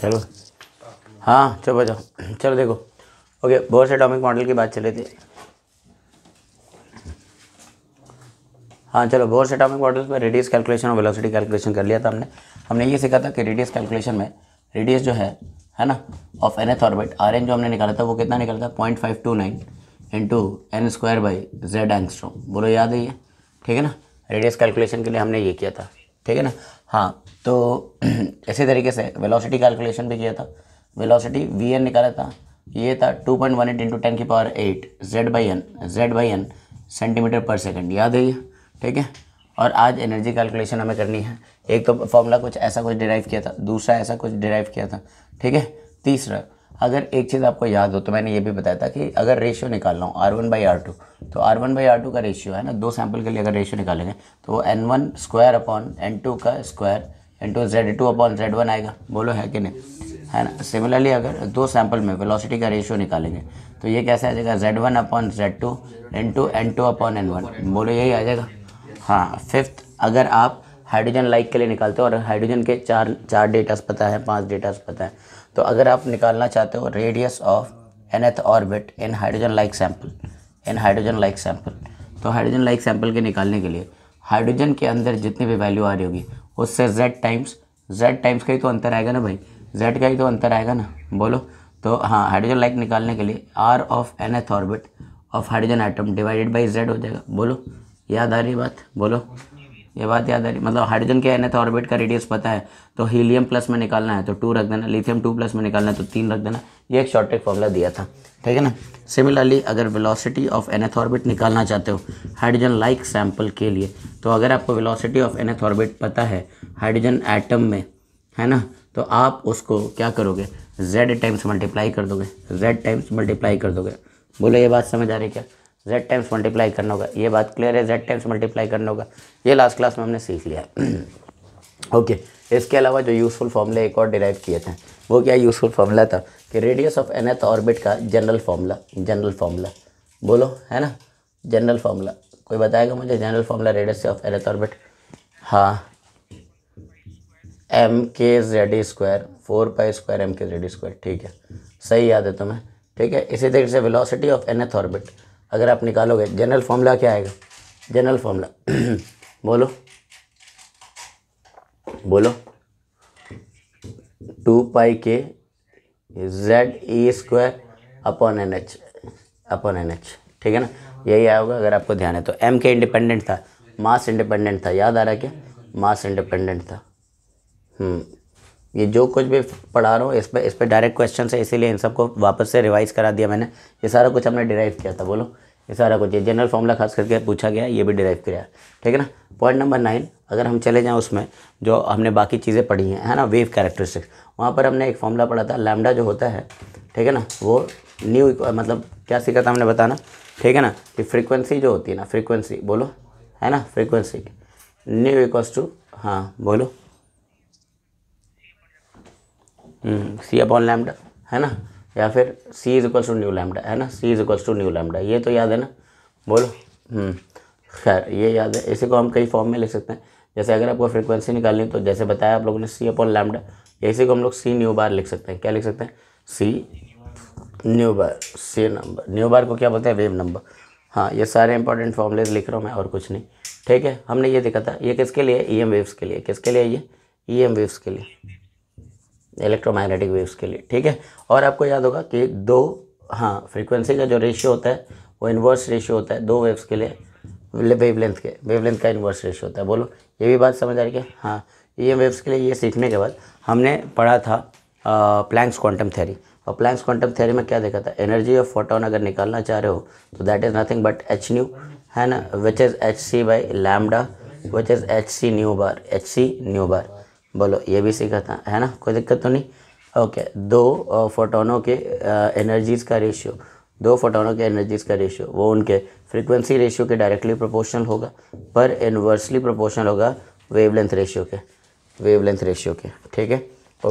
चलो हाँ चलो बचाओ चलो देखो ओके बोर्स एटॉमिक मॉडल की बात चले थी हाँ चलो बोर्स एटॉमिक मॉडल्स में रेडियस कैलकुलेशन और वेलोसिटी कैलकुलेशन कर लिया था हमने हमने ये सीखा था कि रेडियस कैलकुलेशन में रेडियस जो है है ना ऑफ एन एथ ऑर्बिट आर एन जो हमने निकाला था वो कितना निकलता है point five two nine into n square by Z angstrom बोलो याद है ये ठीक है ना रेडियस कैलकुलेशन के लिए हमने ये किया था ठीक है ना हाँ तो इसी तरीके से वेलोसिटी कैलकुलेशन भी किया था वेलोसिटी वी एन निकाला था ये था two point one eight into ten की power eight Z by n Z by n centimetre per second याद है ये ठीक है और आज एनर्जी कैलकुलेशन हमें करनी है एक तो फॉर्मूला कुछ ऐसा कुछ डिराइव किया था दूसरा ऐसा कुछ डिराइव किया था ठीक है तीसरा अगर एक चीज़ आपको याद हो तो मैंने ये भी बताया था कि अगर रेशियो निकालना हो r one by r two तो r one by r two का रेशियो है ना दो सैम्पल के लिए अगर रेशियो निकालेंगे तो वो n one square upon n two का square n two Z two upon Z one आएगा बोलो है कि नहीं है ना सिमिलरली अगर दो सैंपल में वेलोसिटी का रेशियो निकालेंगे तो ये कैसे आ जाएगा Z one upon Z two n two n two upon n one बोलो यही आ जाएगा हाँ फिफ्थ अगर आप हाइड्रोजन लाइक के लिए निकालते हो और हाइड्रोजन के चार चार डेटास पता है पांच डेटास पता है तो अगर आप निकालना चाहते हो radius of nth orbit in hydrogen like sample in hydrogen like sample तो हाइड्रोजन लाइक सैंपल के निकालने के लिए हाइड्रोजन के अंदर जितनी भी वैल्यू आ रही होगी उससे जेड टाइम्स जेड टाइम्स का ही तो अंतर आएगा ना भाई जेड का ही तो अंतर आएगा ना बोलो तो हाँ हाइड्रोजन लाइक निकालने के लिए r of nth orbit of hydrogen atom divided by Z हो जाएगा बोलो याद आ रही बात बोलो ये बात याद आ रही मतलब हाइड्रोजन के एनथ ऑर्बिट का रेडियस पता है तो हीलियम प्लस में निकालना है तो टू रख देना लिथियम टू प्लस में निकालना है तो तीन रख देना ये एक शॉर्टेड फॉर्मूला दिया था ठीक है ना सिमिलरली अगर वेलोसिटी ऑफ एनथ ऑर्बिट निकालना चाहते हो हाइड्रोजन लाइक सैंपल के लिए तो अगर आपको वेलोसिटी ऑफ एनथ ऑर्बिट पता है हाइड्रोजन एटम में है ना तो आप उसको क्या करोगे जेड टाइम्स मल्टीप्लाई कर दोगे जेड टाइम्स मल्टीप्लाई कर दोगे बोलो ये बात समझ आ रही क्या जेड टाइम्स मल्टीप्लाई करना होगा ये बात क्लियर है जेड टाइम्स मल्टीप्लाई करना होगा ये लास्ट क्लास में हमने सीख लिया ओके okay. इसके अलावा जो यूज़फुल फॉर्मूला एक और डिराइव किए थे वो क्या यूज़फुल फॉर्मूला था कि रेडियस ऑफ एनथ ऑर्बिट का जनरल फॉर्मूला जनरल फॉर्मूला बोलो है ना जनरल फॉर्मूला कोई बताएगा मुझे general formula radius of nth orbit हाँ m k Z square four pi square m k Z square ठीक है सही याद है तुम्हें ठीक है इसी तरीके से वेलोसिटी ऑफ एनथ ऑर्बिट अगर आप निकालोगे जनरल फॉर्मूला क्या आएगा जनरल फॉर्मूला बोलो बोलो two pi k Z e square upon n h upon n h ठीक है ना यही आया होगा अगर आपको ध्यान है तो एम के इंडिपेंडेंट था मास इंडिपेंडेंट था याद आ रहा क्या मास इंडिपेंडेंट था हम्म। ये जो कुछ भी पढ़ा रहा हूँ इस पर इस पर डायरेक्ट क्वेश्चन है इसीलिए इन सबको वापस से रिवाइज करा दिया मैंने ये सारा कुछ हमने डिराइव किया था बोलो ये सारा कुछ ये जनरल फॉर्मूला खास करके पूछा गया ये भी डिराइव किया ठीक है ना पॉइंट नंबर नाइन अगर हम चले जाएँ उसमें जो हमने बाकी चीज़ें पढ़ी हैं है ना वेव कैरेक्टरिस्टिक्स वहाँ पर हमने एक फॉर्मूला पढ़ा था लैमडा जो होता है ठीक है ना वो न्यू मतलब क्या सीखा था हमने बताना ठीक है ना कि फ्रीक्वेंसी जो होती है ना फ्रीक्वेंसी बोलो है ना फ्रीक्वेंसी न्यू इक्वल्स टू हाँ बोलो सी अपॉन लैमडा है ना या फिर c is equals to nu lambda है ना c is equals to nu lambda ये तो याद है ना बोलो हम्म। खैर ये याद है इसी को हम कई फॉर्म में लिख सकते हैं जैसे अगर आपको फ्रीक्वेंसी निकालनी तो जैसे बताया आप लोगों ने सी अपॉन लैमडा इसी को हम लोग सी न्यू बार लिख सकते हैं क्या लिख सकते हैं c nu bar c number nu bar को क्या बोलते हैं वेव नंबर हाँ ये सारे इंपॉर्टेंट फॉर्मूलेज लिख रहा हूँ मैं और कुछ नहीं ठीक है हमने ये देखा था ये किसके लिए ई एम वेव्स के लिए किसके लिए ये ई एम वेव्स के लिए इलेक्ट्रोमैग्नेटिक वेव्स के लिए ठीक है और आपको याद होगा कि दो हाँ फ्रीक्वेंसी का जो रेशियो होता है वो इन्वर्स रेशियो होता है दो वेव्स के लिए वेवलेंथ के वेवलेंथ का इन्वर्स रेशियो होता है बोलो ये भी बात समझ आ रही है हाँ ये वेव्स के लिए ये सीखने के बाद हमने पढ़ा था प्लैंक्स क्वांटम थ्योरी और प्लैंक्स क्वांटम थ्योरी में क्या देखा था एनर्जी ऑफ फोटोन अगर निकालना चाह रहे हो तो that is nothing but h nu है ना which is h C by lambda which is h c nu bar h c nu bar बोलो ये भी सीखा था है ना कोई दिक्कत तो नहीं ओके दो फोटोनों के एनर्जीज़ का रेशियो दो फोटोनों के एनर्जीज़ का रेशियो वो उनके फ्रीक्वेंसी रेशियो के डायरेक्टली प्रोपोर्शनल होगा पर इन्वर्सली प्रोपोर्शनल होगा वेवलेंथ रेशियो के वेवलेंथ रेशियो के ठीक है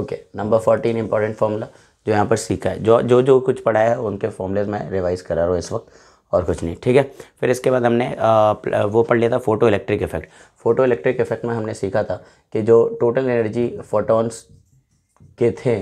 okay number fourteen important formula जो यहाँ पर सीखा है जो जो जो कुछ पढ़ाया है उनके फॉर्मूलेज मैं रिवाइज़ करा रहा हूँ इस वक्त और कुछ नहीं ठीक है फिर इसके बाद हमने वो पढ़ लिया था photoelectric effect photoelectric effect में हमने सीखा था कि जो टोटल एनर्जी फोटोन्स के थे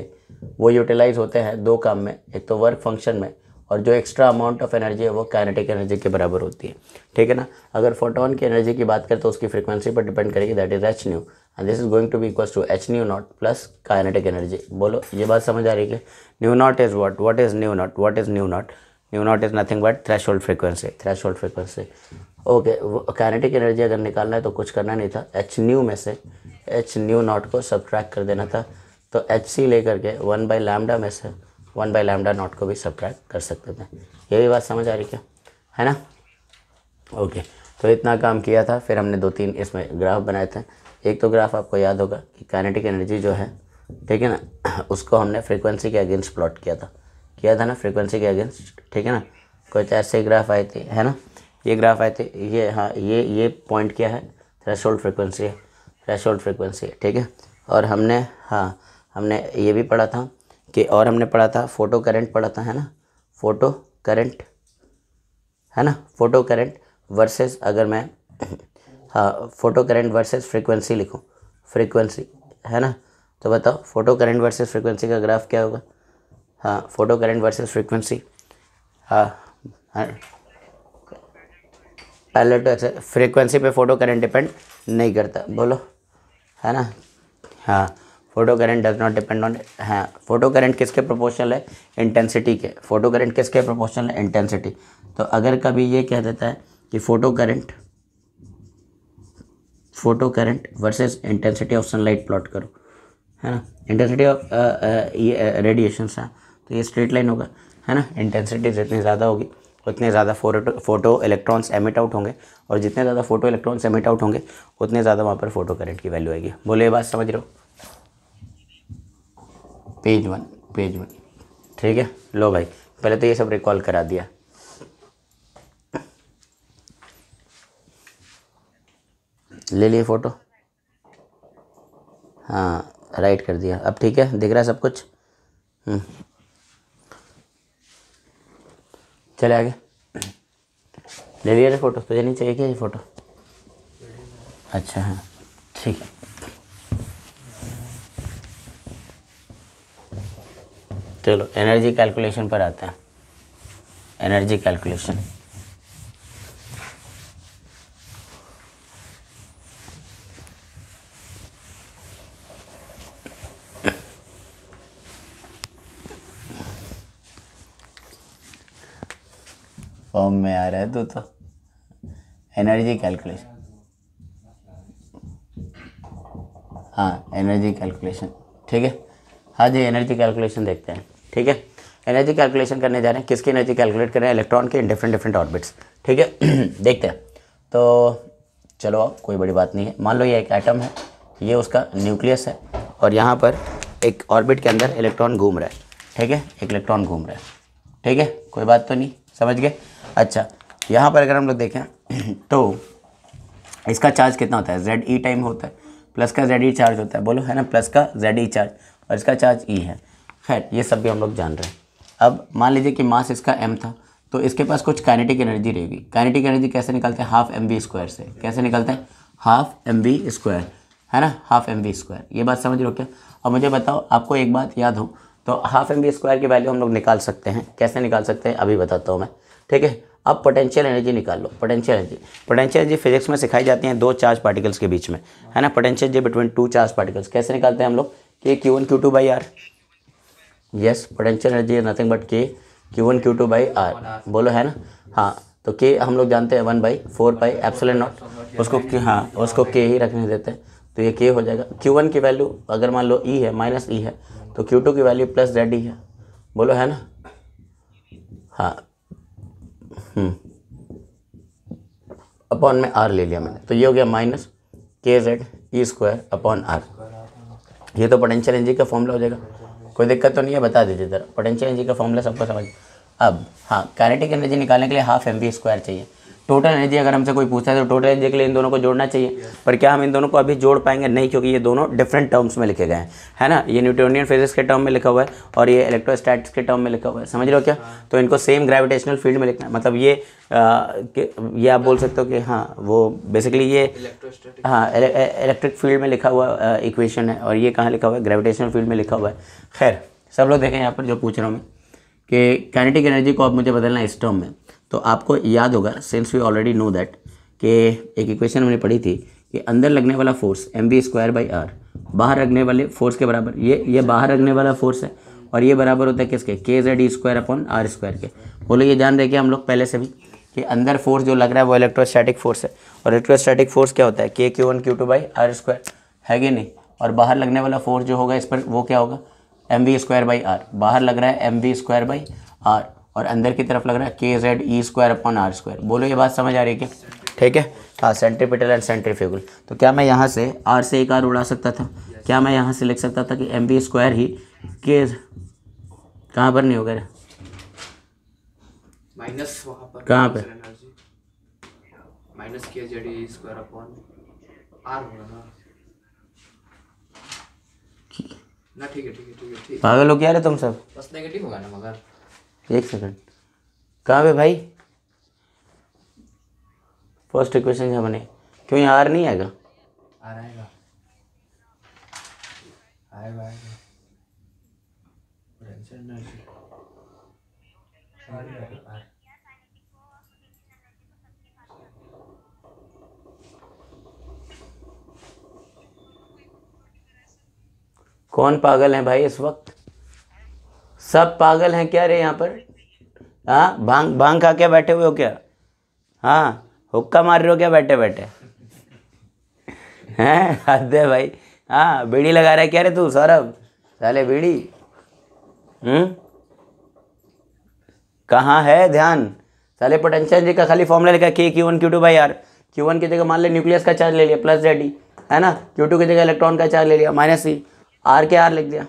वो यूटिलाइज होते हैं दो काम में एक तो वर्क फंक्शन में और जो एक्स्ट्रा अमाउंट ऑफ एनर्जी है वो काइनेटिक एनर्जी के बराबर होती है ठीक है ना अगर फोटोन की एनर्जी की बात करें तो उसकी फ्रीक्वेंसी पर डिपेंड करेगी that is h nu and this is going to be equal to h nu naught plus kinetic energy बोलो ये बात समझ आ रही है nu naught is what what is nu naught what is nu naught nu naught is nothing but threshold frequency hold frequency okay kinetic energy अगर निकालना है तो कुछ करना नहीं था एच न्यू में से एच न्यू नॉट को ट्रैक कर देना था तो एच सी ले करके वन बाई लैमडा में से वन बाई लैमडा नॉट को भी ट्रैक कर सकते थे ये भी बात समझ आ रही क्या है ना ओके okay. तो इतना काम किया था फिर हमने दो तीन इसमें ग्राफ बनाए थे एक तो ग्राफ आपको याद होगा कि कैनेटिक एनर्जी जो है ठीक है ना उसको हमने फ्रिक्वेंसी के अगेंस्ट प्लॉट किया था किया था ना फ्रीक्वेंसी के अगेंस्ट ठीक है ना कुछ तो ऐसे ग्राफ आए थे है ना ये ग्राफ आए थे ये हाँ ये ये पॉइंट क्या है थ्रेशोल्ड फ्रीक्वेंसी है थ्रेशोल्ड फ्रीक्वेंसी है ठीक है और हमने हाँ हमने ये भी पढ़ा था कि और हमने पढ़ा था फोटो करंट पढ़ा था है ना फोटो करंट है ना फोटो करंट वर्सेस अगर मैं हाँ फोटो करंट वर्सेस फ्रीक्वेंसी लिखूँ फ्रीक्वेंसी है ना तो बताओ फोटो करंट वर्सेस फ्रीक्वेंसी का ग्राफ क्या होगा फोटो करेंट वर्सेज फ्रिक्वेंसी पहले तो ऐसे फ्रिक्वेंसी पे फोटो करेंट डिपेंड नहीं करता बोलो है ना हाँ photocurrent does not depend on हाँ फोटो करेंट किसके प्रोपोर्शनल है इंटेंसिटी के फोटो करेंट किसके प्रोपोर्शनल है इंटेंसिटी तो अगर कभी ये कह देता है कि photocurrent photocurrent versus intensity of sunlight plot करो है ना इंटेंसिटी ऑफ ये रेडिएशन है हाँ। तो ये स्ट्रेट लाइन होगा है ना इंटेंसिटी जितनी ज़्यादा होगी उतने ज़्यादा photo photoelectrons emit out होंगे और जितने ज़्यादा फोटो इलेक्ट्रॉन्स एमिट आउट होंगे उतने ज़्यादा वहाँ पर फोटो करेंट की वैल्यू आएगी बोले बात समझ रहे हो पेज वन पेज वन ठीक है लो भाई पहले तो ये सब रिकॉल करा दिया ले लिए फ़ोटो हाँ राइट कर दिया अब ठीक है दिख रहा है सब कुछ हम्म। चले आगे ले लिया रे फोटो तुझे नहीं चाहिए क्या ये फ़ोटो अच्छा हाँ ठीक है चलो एनर्जी कैलकुलेशन पर आते हैं एनर्जी कैलकुलेशन है तो तो एनर्जी कैलकुलेशन हाँ एनर्जी कैलकुलेशन ठीक है हाँ जी एनर्जी कैलकुलेशन देखते हैं ठीक है एनर्जी कैलकुलेशन करने जा रहे हैं किसकी एनर्जी कैलकुलेट कर रहे हैं इलेक्ट्रॉन के इन डिफरेंट डिफरेंट ऑर्बिट्स ठीक है देखते हैं तो चलो कोई बड़ी बात नहीं है मान लो ये एक आइटम है ये उसका न्यूक्लियस है और यहाँ पर एक ऑर्बिट के अंदर इलेक्ट्रॉन घूम रहा है ठीक है एक इलेक्ट्रॉन घूम रहा है ठीक है कोई बात तो नहीं समझ गए अच्छा यहाँ पर अगर हम लोग देखें तो इसका चार्ज कितना होता है जेड ई टाइम होता है प्लस का जेड ई चार्ज होता है बोलो है ना प्लस का जेड ई चार्ज और इसका चार्ज ई e है खैर ये सब भी हम लोग जान रहे हैं अब मान लीजिए कि मास इसका एम था तो इसके पास कुछ काइनेटिक एनर्जी रहेगी काइनेटिक एनर्जी कैसे निकलते हैं हाफ एम स्क्वायर से कैसे निकलते हैं हाफ एम स्क्वायर है ना हाफ एम स्क्वायर ये बात समझ लो क्या और मुझे बताओ आपको एक बात याद हो तो हाफ एम स्क्वायर की वैल्यू हम लोग निकाल सकते हैं कैसे निकाल सकते हैं अभी बताता हूँ मैं ठीक है अब पोटेंशियल एनर्जी निकाल लो potential energy potential energy physics में सिखाई जाती है दो चार्ज पार्टिकल्स के बीच में है ना potential energy between two charge particles कैसे निकालते हैं हम लोग k q one q two by r yes potential energy is nothing but k q one q two by r बोलो है ना हाँ तो के हम लोग जानते हैं one by four by epsilon naught उसको हाँ उसको के ही रखने देते हैं तो ये के हो जाएगा क्यू वन की वैल्यू अगर मान लो ई e है माइनस ई e है तो क्यू टू की वैल्यू प्लस जेड ई है बोलो है ना हाँ हम्म। अपॉन में आर ले लिया मैंने तो ये हो गया minus k Z e square upon r ये तो पोटेंशियल एनर्जी का फॉर्मूला हो जाएगा कोई दिक्कत तो नहीं है बता दीजिए ज़रा पोटेंशियल एनर्जी का फॉर्मूला सबको समझ अब हाँ कैनेटिक एनर्जी निकालने के लिए हाफ एम बी स्क्वायर चाहिए टोटल एनर्जी अगर हमसे कोई पूछता है तो टोटल एनर्जी के लिए इन दोनों को जोड़ना चाहिए पर क्या हम इन दोनों को अभी जोड़ पाएंगे नहीं क्योंकि ये दोनों डिफरेंट टर्म्स में लिखे गए हैं है ना ये न्यूटोनियन फिजिक्स के टर्म में लिखा हुआ है और ये इलेक्ट्रोस्टैटिक्स के टर्म में लिखा हुआ है समझ रहे हो क्या हाँ। तो इनको सेम ग्रेविटेशनल फील्ड में लिखना है मतलब ये आ, ये आप बोल सकते हो कि हाँ वो बेसिकली ये हाँ इलेक्ट्रिक फील्ड e, में लिखा हुआ इक्वेशन है और ये कहाँ लिखा हुआ है ग्रेविटेशनल फील्ड में लिखा हुआ है खैर सब लोग देखें यहाँ पर जो पूछ रहा हूँ मैं कि कैनेटिक एनर्जी को आप मुझे बदलना है इस टर्म में तो आपको याद होगा since we already know that कि एक इक्वेशन हमने पढ़ी थी कि अंदर लगने वाला force m v square by r बाहर रखने वाले फोर्स के बराबर ये ये बाहर रखने वाला फोर्स है और ये बराबर होता है किसके k Z e square upon r square के बोलो ये जान रहे कि हम लोग पहले से भी कि अंदर फोर्स जो लग रहा है वो इलेक्ट्रोस्टैटिक फोर्स है और इलेक्ट्रोस्टैटिक फोर्स क्या होता है k q one q two by r square है कि नहीं और बाहर लगने वाला फोर्स जो होगा इस पर वो क्या होगा m v square by r बाहर लग रहा है m v square by r और अंदर की तरफ लग रहा है k Z e square upon r square बोलो ये बात समझ आ रही है क्या ठीक है हाँ सेंट्रीपिटल एंड सेंट्रीफ्यूगल तो क्या मैं यहाँ से आर से एक आर उड़ा सकता था क्या मैं यहाँ से लिख सकता था कि एम बी स्क्वायर ही के कहाँ पर नहीं हो गया माइनस कहाँ पर minus k Z e square upon r होगा ना ना ठीक है ठीक है ठीक है पागल हो क्या रहे तुम सब बस नेगेटिव होगा ना मगर एक सेकंड कहाँ पे भाई फर्स्ट इक्वेशन क्या बने क्यों यहाँ आर नहीं आएगा आर आएगा कौन पागल है भाई इस वक्त सब पागल हैं क्या रे यहाँ पर हाँ भांग भांग खा के बैठे हुए हो क्या हाँ हुक्का मार रहे हो क्या बैठे बैठे हैं हद है भाई हाँ बीड़ी लगा रहा है क्या रे तू सौरभ साले बीड़ी हम्म कहाँ है ध्यान साले पोटेंशियल जी का खाली फॉर्मूला लिखा k q one q two by r q one की जगह मान ले न्यूक्लियस का चार्ज ले लिया प्लस जेड e, है ना क्यू टू की जगह इलेक्ट्रॉन का चार्ज ले लिया माइनस सी आर के आर लिख दिया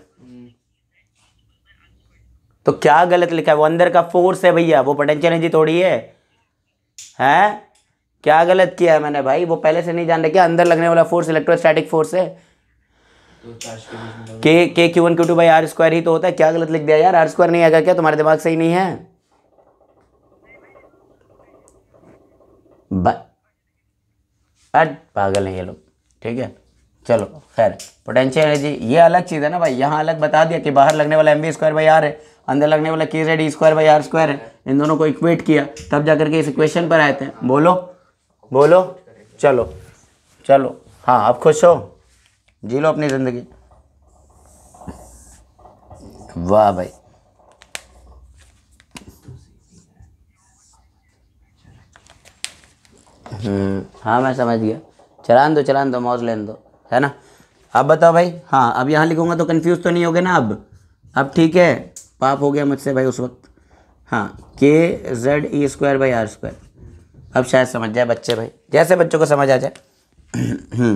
तो क्या गलत लिखा है वो अंदर का फोर्स है भैया वो पोटेंशियल एनर्जी थोड़ी है हैं क्या गलत किया है मैंने भाई वो पहले से नहीं जान रहे क्या अंदर लगने वाला फोर्स इलेक्ट्रोस्टैटिक फोर्स है k k q one q two by r square ही तो होता है क्या गलत लिख दिया यार आर स्क्वायर नहीं आएगा क्या तुम्हारे दिमाग सही नहीं है पागल है ये लोग ठीक है चलो खैर पोटेंशियल एनर्जी ये अलग चीज़ है ना भाई यहाँ अलग बता दिया कि बाहर लगने वाला m b square by r है अंदर लगने वाला k Z square by r square है इन दोनों को इक्वेट किया तब जा करके इस इक्वेशन पर आए थे बोलो बोलो चलो चलो हाँ आप खुश हो जी लो अपनी ज़िंदगी वाह भाई हम्म, हाँ मैं समझ गया चलान दो चलान दो मौज लेन दो है ना अब बताओ भाई हाँ अब यहाँ लिखूँगा तो कन्फ्यूज़ तो नहीं हो ना अब अब ठीक है पाप हो गया मुझसे भाई उस वक्त हाँ k Z e square by r square अब शायद समझ जाए बच्चे भाई जैसे बच्चों को समझ आ जाए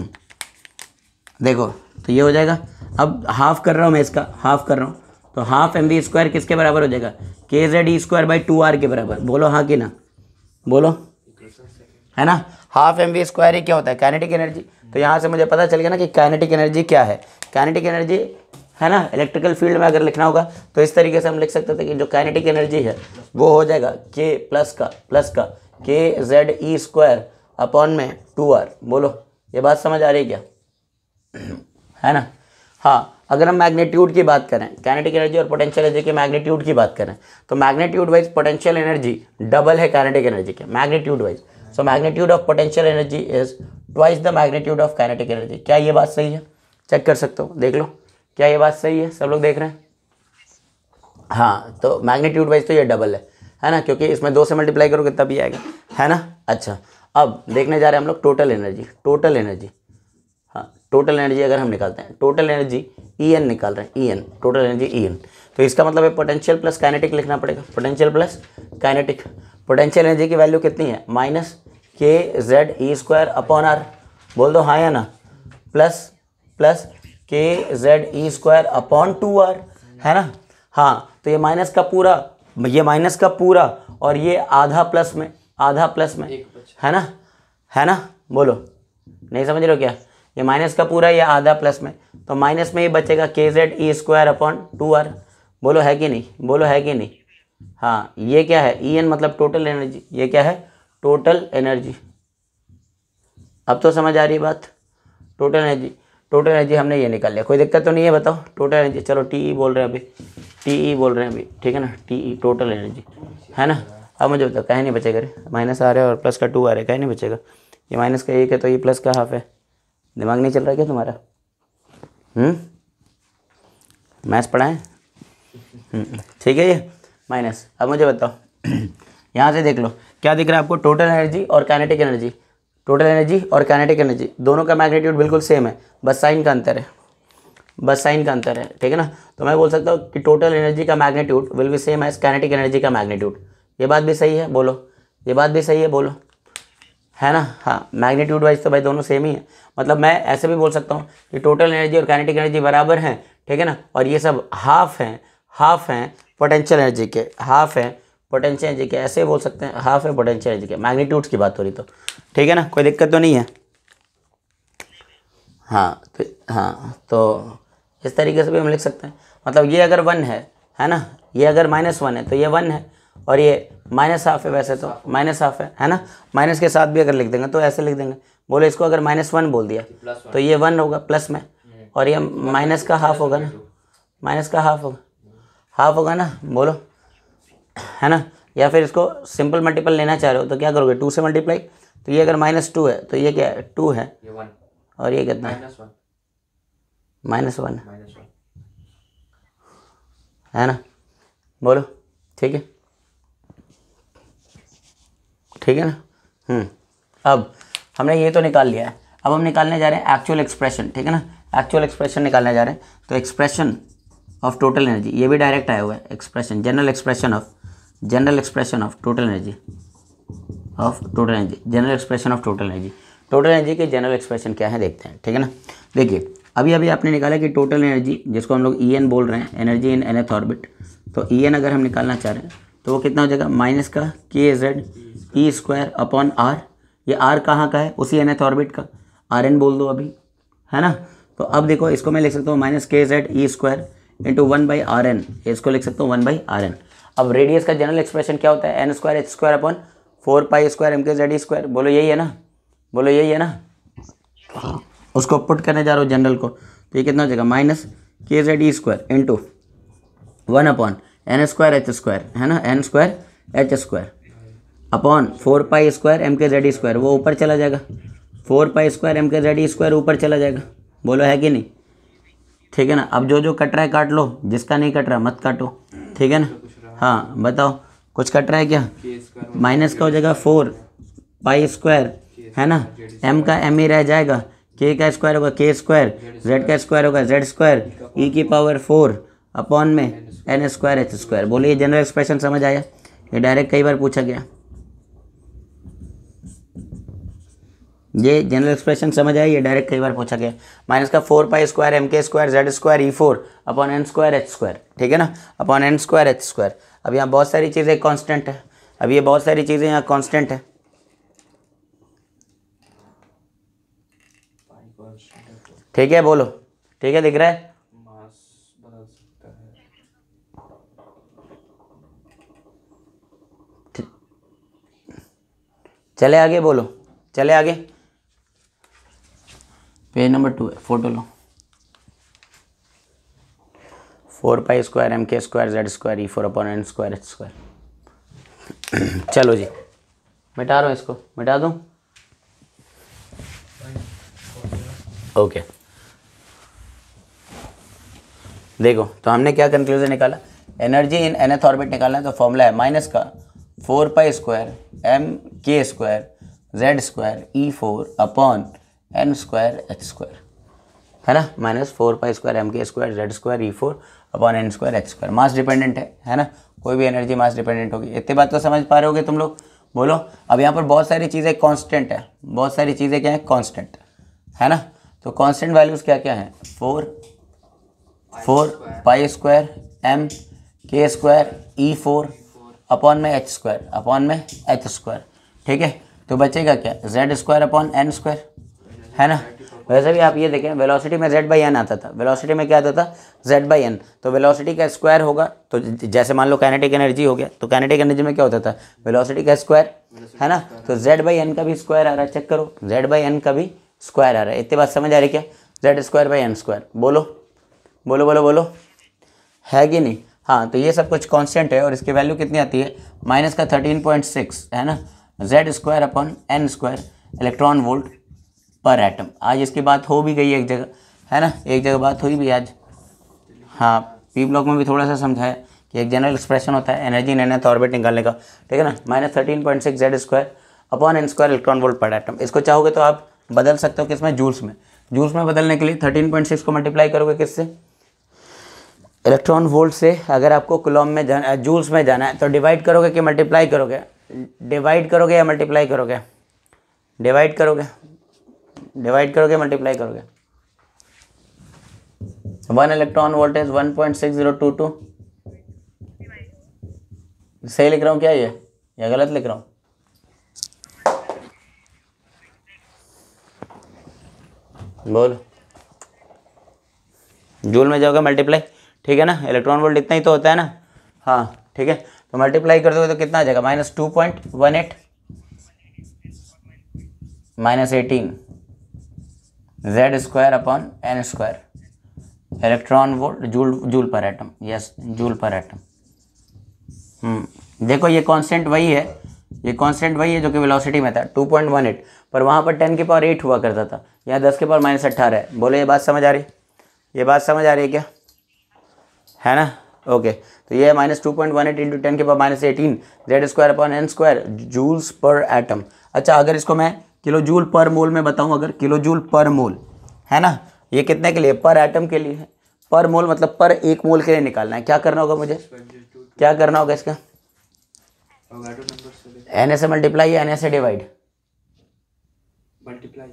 देखो तो ये हो जाएगा अब हाफ़ कर रहा हूँ मैं इसका हाफ़ कर रहा हूँ तो हाफ एम बी स्क्वायर किसके बराबर हो जाएगा k Z e square by two r के बराबर बोलो हाँ कि ना बोलो है ना हाफ एम वी स्क्वायर ही क्या होता है कैनेटिक एनर्जी तो यहाँ से मुझे पता चल गया ना कि कैनेटिक एनर्जी क्या है कैनेटिक एनर्जी है ना इलेक्ट्रिकल फील्ड में अगर लिखना होगा तो इस तरीके से हम लिख सकते थे कि जो कैनेटिक एनर्जी है वो हो जाएगा के प्लस का प्लस का k Z e square upon में टू आर बोलो ये बात समझ आ रही है क्या है ना हाँ अगर हम मैग्नीट्यूड की बात करें कैनेटिक एनर्जी और पोटेंशियल एनर्जी के मैग्नीट्यूड की बात करें तो magnitude wise potential energy double है कैनेटिक एनर्जी के magnitude wise so magnitude of potential energy is twice the magnitude of kinetic energy क्या ये बात सही है चेक कर सकते हो देख लो क्या ये बात सही है सब लोग देख रहे हैं हाँ तो मैग्नीट्यूड वाइज तो ये डबल है है ना क्योंकि इसमें दो से मल्टीप्लाई करोगे तभी आएगा है ना अच्छा अब देखने जा रहे हैं हम लोग टोटल एनर्जी टोटल एनर्जी हाँ टोटल एनर्जी अगर हम निकालते हैं टोटल एनर्जी ई एन निकाल रहे हैं E n total energy E n तो इसका मतलब है पोटेंशियल प्लस काइनेटिक लिखना पड़ेगा potential plus kinetic potential energy की वैल्यू कितनी है minus k Z e square upon r बोल दो हाँ या ना plus plus k Z e square upon two r है ना हाँ तो ये माइनस का पूरा ये माइनस का पूरा और ये आधा प्लस में आधा प्लस में है ना है ना बोलो नहीं समझ रहे हो क्या ये माइनस का पूरा या आधा प्लस में तो माइनस में ये बचेगा k Z e square upon two r बोलो है कि नहीं बोलो है कि नहीं हाँ ये क्या है ई e एन मतलब टोटल एनर्जी ये क्या है टोटल एनर्जी अब तो समझ आ रही है बात टोटल एनर्जी टोटल एनर्जी हमने ये निकाल लिया कोई दिक्कत तो नहीं है बताओ टोटल एनर्जी चलो टी ई e बोल रहे हैं अभी टी ई e बोल रहे हैं अभी ठीक है ना टी ई टोटल एनर्जी है ना अब मुझे बताओ कहीं नहीं बचेगा अरे माइनस आ रहा है और प्लस का टू आ रहा है कहीं नहीं बचेगा ये माइनस का एक है तो ये प्लस का हाफ है दिमाग नहीं चल रहा क्या तुम्हारा मैथ्स हम्म? पढ़ाएं हम्म, ठीक है ये माइनस अब मुझे बताओ यहाँ से देख लो क्या दिख रहा है आपको टोटल एनर्जी और कैनेटिक एनर्जी टोटल एनर्जी और कैनेटिक एनर्जी दोनों का मैग्नीट्यूड बिल्कुल सेम है बस साइन का अंतर है बस साइन का अंतर है ठीक है ना तो मैं बोल सकता हूँ कि टोटल एनर्जी का मैग्नीट्यूड विल बी सेम है कैनेटिक एनर्जी का मैग्नीट्यूड ये बात भी सही है बोलो ये बात भी सही है बोलो है ना हाँ मैग्नीट्यूड वाइज तो भाई दोनों सेम ही है मतलब मैं ऐसे भी बोल सकता हूँ कि टोटल एनर्जी और कैनेटिक एनर्जी बराबर हैं ठीक है ना और ये सब हाफ हैं हाफ हैं पोटेंशियल एनर्जी के हाफ हैं पोटेंशियल एनर्जी के ऐसे बोल सकते हैं हाफ है पोटेंशियल एनर्जी के मैग्नीट्यूड्स की बात हो रही तो ठीक है ना कोई दिक्कत तो नहीं है हाँ तो हाँ तो इस तरीके से भी हम लिख सकते हैं मतलब ये अगर वन है है ना ये अगर माइनस वन है तो ये वन है और ये माइनस हाफ है वैसे तो माइनस हाफ है है ना माइनस के साथ भी अगर लिख देंगे तो ऐसे लिख देंगे बोले इसको अगर माइनस वन बोल दिया तो, तो ये वन होगा प्लस में हम्म। और ये माइनस का हाफ होगा ना माइनस का हाफ होगा हाफ होगा ना बोलो है ना या फिर इसको सिंपल मल्टीपल लेना चाह रहे हो तो क्या करोगे टू से मल्टीप्लाई तो ये अगर माइनस टू है तो ये क्या है टू है ये और ये कितना है माइनस वन है ना बोलो ठीक है ठीक है ना हम्म अब हमने ये तो निकाल लिया है अब हम निकालने जा रहे हैं एक्चुअल एक्सप्रेशन ठीक है ना एक्चुअल एक्सप्रेशन निकालने जा रहे हैं तो एक्सप्रेशन ऑफ टोटल एनर्जी ये भी डायरेक्ट आया हुआ है expression general expression of general expression of total energy of total energy general expression of total energy total energy के जनरल एक्सप्रेशन क्या है देखते हैं ठीक है ना देखिए अभी अभी आपने निकाला कि टोटल एनर्जी जिसको हम लोग ई एन बोल रहे हैं एनर्जी इन एन ऑर्बिट तो ई एन अगर हम निकालना चाह रहे हैं तो वो कितना हो जाएगा माइनस का k Z e square upon r ये आर कहाँ का है उसी एन ऑर्बिट का आर एन बोल दो अभी है ना तो अब देखो इसको मैं लिख सकता हूँ minus k Z e squared into one by r n इसको लिख सकता हूँ वन बाई आर एन अब रेडियस का जनरल एक्सप्रेशन क्या होता है n squared h squared upon four pi square m k Z squared बोलो यही है ना बोलो यही है ना उसको पुट करने जा रहा हूँ जनरल को तो ये कितना हो जाएगा minus k Z e squared into one upon N squared h squared है ना n squared h squared upon four pi square m k Z squared वो ऊपर चला जाएगा four pi square m k Z squared ऊपर चला जाएगा बोलो है कि नहीं ठीक है ना अब जो जो कट रहा है काट लो जिसका नहीं कट रहा मत काटो ठीक है ना हाँ बताओ कुछ कट रहा है क्या माइनस का हो जाएगा फोर पाई स्क्वायर है ना एम का एम ही रह जाएगा के का स्क्वायर होगा के स्क्वायर जेड का स्क्वायर होगा जेड स्क्वायर ई e की पावर फोर अपॉन में एन स्क्वायर एच स्क्वायर बोलिए जनरल एक्सप्रेशन समझ आया ये डायरेक्ट कई बार पूछा गया ये जनरल एक्सप्रेशन समझ आया ये डायरेक्ट कई बार पूछा गया माइनस का four pi square m k squared Z squared e four upon N squared h squared ठीक है ना upon N squared h squared अब यहाँ बहुत सारी चीज़ें कांस्टेंट है अब ये बहुत सारी चीज़ें यहाँ कांस्टेंट है ठीक है बोलो ठीक है दिख रहा है चले आगे बोलो चले आगे पेज नंबर टू है फोटो लो four pi square m k squared Z squared e four upon N squared h squared चलो जी मिटा रहा हूँ इसको मिटा दूँ ओके okay. देखो तो हमने क्या कंक्लूजन निकाला एनर्जी इन एन एथ ऑर्बिट निकालना है तो फॉर्मूला है माइनस का four pi square m k squared Z squared e four upon N squared h squared है ना minus four pi square m k squared Z squared e four upon N squared x squared mass dependent है है ना कोई भी energy mass dependent होगी इतनी बात तो समझ पा रहे होगे तुम लोग बोलो अब यहाँ पर बहुत सारी चीज़ें कॉन्स्टेंट है बहुत सारी चीज़ें क्या है कॉन्स्टेंट है ना तो कॉन्स्टेंट वैल्यूज़ क्या क्या हैं four four pi square m k squared e four upon में एच स्क्वायर अपॉन में एच स्क्वायर ठीक है तो बचेगा क्या Z square upon N square है ना वैसे भी आप ये देखें वेलोसिटी में जेड बाई एन आता था वेलोसिटी में क्या आता था जेड बाई एन तो वेलोसिटी का स्क्वायर होगा तो जैसे मान लो कैनेटिक एनर्जी हो गया तो कैनेटिक एनर्जी में क्या होता था वेलोसिटी का स्क्वायर है ना तो जेड बाई एन का भी स्क्वायर आ रहा है चेक करो जेड बाई एन का भी स्क्वायर आ रहा है इतनी बात समझ आ रही क्या Z square by N square बोलो बोलो बोलो बोलो है कि नहीं हाँ तो ये सब कुछ कांस्टेंट है और इसकी वैल्यू कितनी आती है माइनस का थर्टीन पॉइंट सिक्स है ना Z square upon N squared electron volt per atom आज इसकी बात हो भी गई एक जगह है ना एक जगह बात हुई भी आज हाँ पी ब्लॉक में भी थोड़ा सा समझाया कि एक जनरल एक्सप्रेशन होता है एनर्जी निर्णय ऑर्बिट निकालने का ठीक है ना minus thirteen point six Z square upon N squared electron volt per atom इसको चाहोगे तो आप बदल सकते हो किसमें जूल्स में जूल्स में बदलने के लिए थर्टीन पॉइंट सिक्स को मल्टीप्लाई करोगे किससे इलेक्ट्रॉन वोल्ट से अगर आपको कुलॉम में जाना जूल्स में जाना है तो डिवाइड करोगे कि मल्टीप्लाई करोगे डिवाइड करोगे या मल्टीप्लाई करोगे डिवाइड करोगे डिवाइड करोगे मल्टीप्लाई करोगे one electron voltage one point six zero two two सही लिख रहा हूँ क्या ये या गलत लिख रहा हूँ बोल जूल में जाओगे मल्टीप्लाई ठीक है ना इलेक्ट्रॉन वोल्ट इतना ही तो होता है ना हाँ ठीक है तो मल्टीप्लाई कर दोगे तो कितना आ जाएगा minus two point one eight minus eighteen Z square upon N squared electron volt joule joule per atom yes joule per atom देखो ये कांस्टेंट वही है ये कांस्टेंट वही है जो कि वेलोसिटी में था 2.18 पर वहाँ पर 10 के पावर 8 हुआ करता था यहाँ 10 के पावर माइनस अट्ठारह है बोलो ये बात समझ आ रही ये बात समझ आ रही है क्या है ना ओके तो ये minus two point one eight into ten के power minus eighteen Z square upon N squared joules per atom अच्छा अगर इसको मैं किलो जूल पर मोल में बताऊँ अगर किलो जूल पर मोल है ना ये कितने के लिए पर एटम के लिए है पर मोल मतलब पर एक मोल के लिए निकालना है क्या करना होगा मुझे क्या करना होगा इसका एन एस से मल्टीप्लाई एन एस से डिवाइड मल्टीप्लाई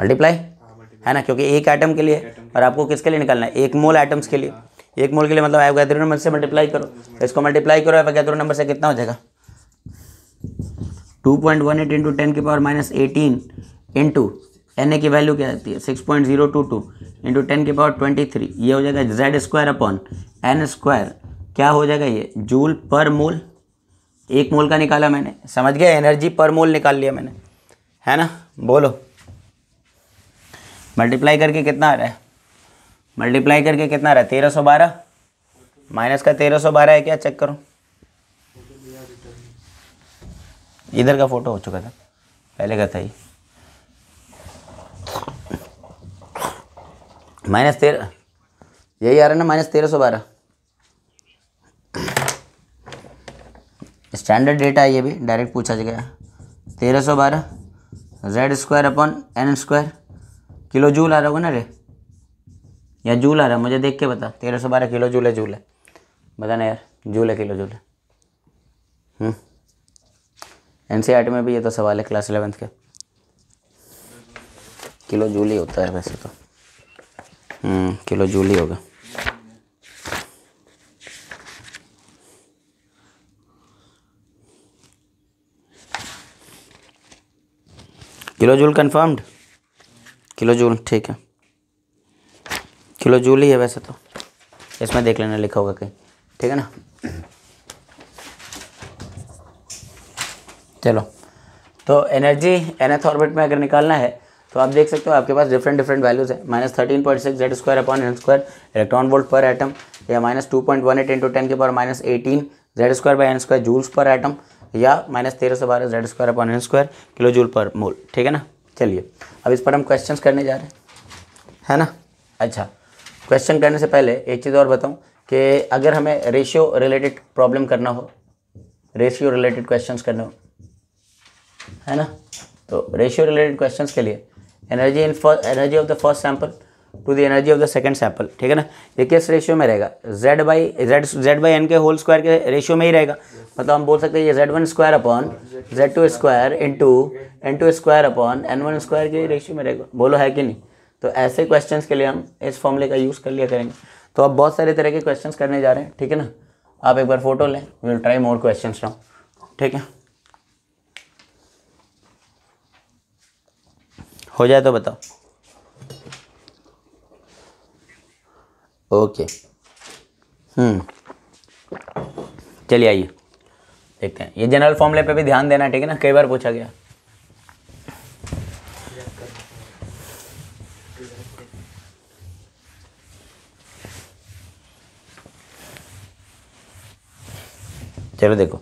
मल्टीप्लाई है ना क्योंकि एक आइटम के लिए और आपको किसके लिए निकालना है एक मोल आइटम्स के लिए हाँ। एक मोल के लिए मतलब एवगैद्रो नंबर से मल्टीप्लाई करो हाँ। इसको मल्टीप्लाई करो एवगैद्रो नंबर से कितना हो जाएगा two point one eight into ten की power minus eighteen into N A की वैल्यू क्या आती है six point zero two two into ten की पावर ट्वेंटी थ्री ये हो जाएगा Z square upon N squared क्या हो जाएगा ये जूल पर मोल एक मोल का निकाला मैंने समझ गया एनर्जी पर मोल निकाल लिया मैंने है ना बोलो मल्टीप्लाई करके कितना आ रहा है मल्टीप्लाई करके कितना आ रहा है तेरह सौ बारह माइनस का तेरह सौ बारह है क्या चेक करो इधर का फ़ोटो हो चुका था पहले का था ही माइनस तेरह यही आ रहा है ना माइनस तेरह सौ बारह स्टैंडर्ड डेटा है ये भी डायरेक्ट पूछा गया तेरह सौ बारह Z square upon N squared kilo joule आ रहा होगा ना रे या जूल आ रहा है मुझे देख के बता तेरह सौ बारह किलो जूल है जूल है बताना यार जूल है किलो जूल है हम्म। एन e में भी ये तो सवाल है क्लास इलेवेंथ के किलो जूल ही होता है वैसे तो हम्म, किलो जूल ही होगा kilo joule confirmed kilo joule ठीक है किलो जूल ही है वैसे तो इसमें देख लेना लिखा होगा कहीं ठीक है ना चलो तो एनर्जी एनथ ऑर्बिट में अगर निकालना है तो आप देख सकते हो आपके पास डिफरेंट डिफरेंट वैल्यूज़ है minus thirteen point six Z square upon N squared electron volt per atom या minus two point one eight into ten के power minus eighteen Z square by N squared joules per atom या minus तेरह सौ बारह Z square upon N squared kilo joule per mole ठीक है ना चलिए अब इस पर हम क्वेश्चन करने जा रहे हैं है ना अच्छा क्वेश्चन करने से पहले एक चीज़ और बताऊँ कि अगर हमें रेशियो रिलेटेड प्रॉब्लम करना हो रेशियो रिलेटेड क्वेश्चन करना हो है ना तो रेशियो रिलेटेड क्वेश्चन के लिए energy in first energy of the first sample to the energy of the second sample ठीक है ना ये किस रेशियो में रहेगा Z by Z Z by n के होल स्क्वायर के रेशियो में ही रहेगा मतलब हम बोल सकते हैं ये Z one square upon Z two squared in two n two squared upon n one squared के रेशियो में रहेगा बोलो है कि नहीं तो ऐसे क्वेश्चन के लिए हम इस फॉर्मूले का यूज़ कर लिया करेंगे तो आप बहुत सारे तरह के क्वेश्चन करने जा रहे हैं ठीक है ना आप एक बार फोटो लें will try more question now ठीक है हो जाए तो बताओ ओके हम्म hmm. चलिए आइए देखते हैं ये जनरल फॉर्मूले पे भी ध्यान देना ठीक है ना कई बार पूछा गया चलो देखो